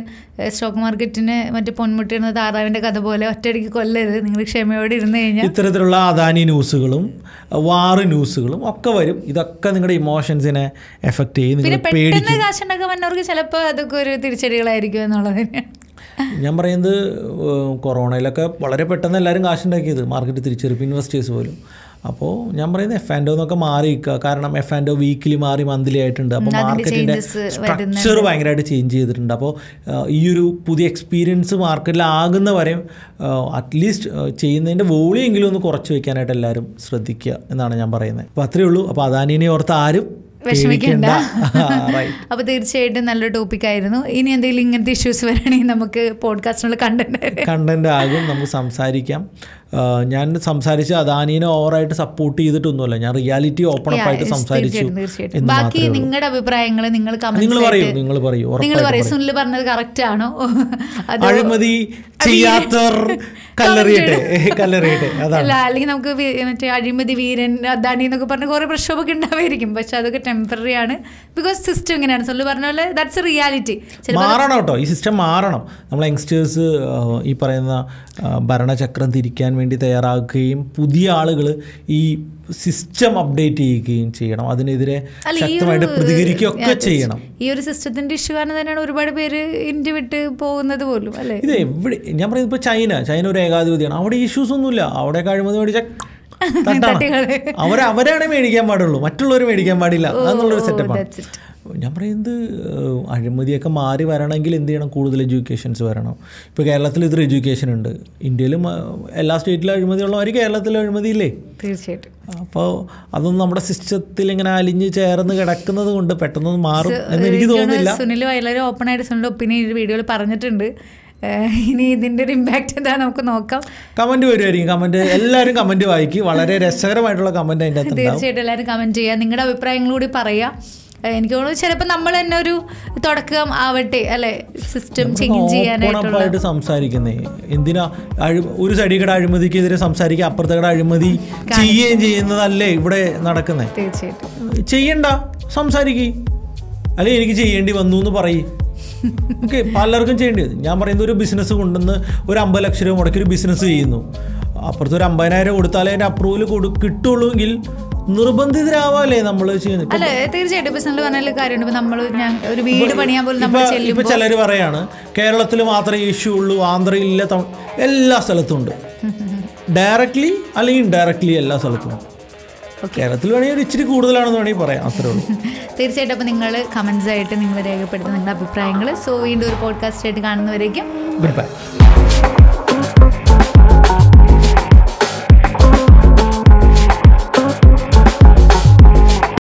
സ്റ്റോക്ക് മാർക്കറ്റിന് മറ്റേ പൊന്മുട്ടിയിരുന്ന താറാവിന്റെ കഥ പോലെ ഒറ്റയടിക്ക് കൊല്ലരുത് നിങ്ങൾ ക്ഷമയോടെ ഇരുന്ന് കഴിഞ്ഞാൽ ഇത്തരത്തിലുള്ള അദാനി ന്യൂസുകളും വാറ് ന്യൂസുകളും ഒക്കെ വരും ഇതൊക്കെ നിങ്ങളുടെ ഇമോഷൻസിനെ എഫക്ട് ചെയ്യും പിന്നെ പെട്ടെന്ന് കാശുണ്ടാക്കാൻ വന്നവർക്ക് ചിലപ്പോൾ അതൊക്കെ ഒരു തിരിച്ചടികളായിരിക്കും എന്നുള്ളത് ഞാൻ പറയുന്നത് കൊറോണയിലൊക്കെ വളരെ പെട്ടെന്ന് എല്ലാവരും കാശുണ്ടാക്കിയത് മാർക്കറ്റ് തിരിച്ചെടുപ്പ് ഇൻവെസ്റ്റേഴ്സ് പോലും അപ്പോൾ ഞാൻ പറയുന്നത് എഫ് ആൻഡോ എന്നൊക്കെ മാറി നിൽക്കുക കാരണം എഫ് ആൻഡോ വീക്കിലി മാറി മന്ത്ലി ആയിട്ടുണ്ട് അപ്പോൾ മാർക്കറ്റിൻ്റെ സ്ട്രക്ചർ ഭയങ്കരമായിട്ട് ചേഞ്ച് ചെയ്തിട്ടുണ്ട് അപ്പോൾ ഈ ഒരു പുതിയ എക്സ്പീരിയൻസ് മാർക്കറ്റിലാകുന്ന വരെയും അറ്റ്ലീസ്റ്റ് ചെയ്യുന്നതിൻ്റെ വോളിയം എങ്കിലും ഒന്ന് കുറച്ച് വെക്കാനായിട്ട് എല്ലാവരും ശ്രദ്ധിക്കുക എന്നാണ് ഞാൻ പറയുന്നത് അപ്പോൾ അത്രയേ ഉള്ളൂ അപ്പോൾ അദാനിനെ ഓർത്ത് ആരും വിഷമിക്കണ്ട അപ്പൊ തീർച്ചയായിട്ടും നല്ലൊരു ടോപ്പിക് ആയിരുന്നു ഇനി എന്തെങ്കിലും ഇങ്ങനത്തെ ഇഷ്യൂസ് വരണേ നമുക്ക് പോഡ്കാസ്റ്റിനുള്ള കണ്ടന്റ് കണ്ടന്റ് ആകും നമുക്ക് സംസാരിക്കാം ഞാൻ സംസാരിച്ച് അദാനിനെ ഓവറായിട്ട് സപ്പോർട്ട് ചെയ്തിട്ടൊന്നുമല്ല ഞാൻ റിയാലിറ്റി ഓപ്പൺ അപ്പ് ആയിട്ട് സംസാരിച്ചു ബാക്കി നിങ്ങളുടെ അഭിപ്രായങ്ങൾ നിങ്ങൾ നിങ്ങൾ പറയൂ നിങ്ങൾ പറയൂ നിങ്ങൾ പറയൂ സുനിൽ പറഞ്ഞത് കറക്റ്റ് ആണോ അഴിമതി ചെയ്യാത്തവർ കല്ലെറിയട്ടെ കല്ലെറിയട്ടെ അല്ല അല്ലെങ്കിൽ നമുക്ക് മറ്റേ അഴിമതി വീരൻ അദാനി എന്നൊക്കെ പറഞ്ഞ് കുറേ പ്രക്ഷോഭമൊക്കെ ഉണ്ടാവായിരിക്കും പക്ഷെ അതൊക്കെ ടെമ്പററി ആണ് ബിക്കോസ് സിസ്റ്റം ഇങ്ങനെയാണ് സുനിൽ പറഞ്ഞ പോലെ ദാറ്റ്സ് റിയാലിറ്റി മാറണം കേട്ടോ ഈ സിസ്റ്റം മാറണം നമ്മൾ യങ്സ്റ്റേഴ്സ് ഈ പറയുന്ന ഭരണചക്രം തിരിക്കാൻ വേണ്ടി തയ്യാറാക്കുകയും പുതിയ ആളുകൾ ഈ സിസ്റ്റം അപ്ഡേറ്റ് ചെയ്യുകയും ചെയ്യണം അതിനെതിരെ ശക്തമായിട്ട് പ്രതികരിക്കുകയൊക്കെ ചെയ്യണം ഈ ഒരു സിസ്റ്റത്തിന്റെ ഇഷ്യൂ കാരണം തന്നെയാണ് ഒരുപാട് പേര് ഇന്ത്യ വിട്ട് പോകുന്നത് പോലും അല്ലേ ഇത് എവിടെ ഞാൻ പറയുന്നത് ഇപ്പൊ ചൈന ചൈന ഒരു ഏകാധിപതിയാണ് അവിടെ ഇഷ്യൂസ് ഒന്നുമില്ല അവിടെ കഴിമതി മേടിച്ചാൽ അവർ മേടിക്കാൻ പാടുള്ളൂ മറ്റുള്ളവർ മേടിക്കാൻ പാടില്ല എന്നുള്ളൊരു സെറ്റപ്പാണ് ഞാൻ പറയുന്നത് അഴിമതിയൊക്കെ മാറി വരണമെങ്കിൽ എന്ത് ചെയ്യണം കൂടുതൽ എഡ്യൂക്കേഷൻസ് വരണം ഇപ്പോൾ കേരളത്തിൽ ഇതൊരു എഡ്യൂക്കേഷൻ ഉണ്ട് ഇന്ത്യയിലും എല്ലാ സ്റ്റേറ്റിലും അഴിമതിയുള്ളവർ കേരളത്തിലും അഴിമതിയില്ലേ തീർച്ചയായിട്ടും അപ്പോൾ അതൊന്നും നമ്മുടെ സിസ്റ്റത്തിൽ ഇങ്ങനെ അലിഞ്ഞ് ചേർന്ന് കിടക്കുന്നത് കൊണ്ട് പെട്ടെന്ന് മാറും എന്ന് എനിക്ക് തോന്നുന്നില്ല സുനിൽ വളരെ ഓപ്പൺ ആയിട്ട് സുനിൽ ഒപ്പീനിയൻ ഈ വീഡിയോയിൽ പറഞ്ഞിട്ടുണ്ട് ഇനി ഇതിൻ്റെ ഒരു ഇമ്പാക്റ്റ് എന്താ നമുക്ക് നോക്കാം കമൻറ്റ് വരുമായിരിക്കും കമൻറ്റ് എല്ലാവരും കമൻറ്റ് വായിക്കും വളരെ രസകരമായിട്ടുള്ള കമൻറ്റ് അതിൻ്റെ തീർച്ചയായിട്ടും എല്ലാവരും കമൻറ്റ് ചെയ്യുക നിങ്ങളുടെ അഭിപ്രായങ്ങളൂടി കൂടി പറയുക എനിക്ക് തോന്നുന്നു ചിലപ്പോൾ നമ്മൾ തന്നെ ഒരു തുടക്കം ആവട്ടെ അല്ലെ സിസ്റ്റം ചേഞ്ച് ചെയ്യാനായിട്ട് സംസാരിക്കുന്നേ എന്തിനാ ഒരു സൈഡിൽ കൂടെ അഴിമതിക്കെതിരെ സംസാരിക്കുക അപ്പുറത്തെ അഴിമതി ചെയ്യുകയും ചെയ്യുന്നതല്ലേ ഇവിടെ നടക്കുന്നത് തീർച്ചയായിട്ടും ചെയ്യണ്ട സംസാരിക്കേ അല്ലെ എനിക്ക് ചെയ്യേണ്ടി വന്നു എന്ന് പറയും ഓക്കെ പലർക്കും ചെയ്യേണ്ടി ഞാൻ പറയുന്നത് ഒരു ബിസിനസ് കൊണ്ടുവന്ന് ഒരു അമ്പത് ലക്ഷം രൂപ മുടക്കി ഒരു ബിസിനസ് ചെയ്യുന്നു അപ്പുറത്തൊരു ഒരു അമ്പതിനായിരം കൊടുത്താലേ അതിൻ്റെ അപ്രൂവൽ കൊടു എങ്കിൽ നിർബന്ധിതരാവാല്ലേ നമ്മൾ ചെയ്യുന്നത് അല്ല തീർച്ചയായിട്ടും ഇപ്പൊ നമ്മൾ ഒരു വീട് പണിയാൻ നമ്മൾ ഇപ്പൊ ചിലർ പറയാണ് കേരളത്തിൽ മാത്രമേ ഇഷ്യൂ ഉള്ളൂ ആന്ധ്രയിൽ എല്ലാ സ്ഥലത്തും ഉണ്ട് ഡയറക്ട്ലി അല്ലെങ്കിൽ ഇൻഡയറക്ട്ലി എല്ലാ സ്ഥലത്തും കേരളത്തിൽ വേണമെങ്കിൽ ഇച്ചിരി കൂടുതലാണെന്ന് വേണമെങ്കിൽ പറയാം അത്രേ ഉള്ളൂ തീർച്ചയായിട്ടും അപ്പോൾ നിങ്ങൾ കമന്റ്സ് ആയിട്ട് നിങ്ങൾ രേഖപ്പെടുത്തുന്ന നിങ്ങളുടെ അഭിപ്രായങ്ങൾ സോ വീണ്ടും ഒരു പോഡ്കാസ്റ്റ് ആയിട്ട് കാണുന്നവരേക്കും ബൈ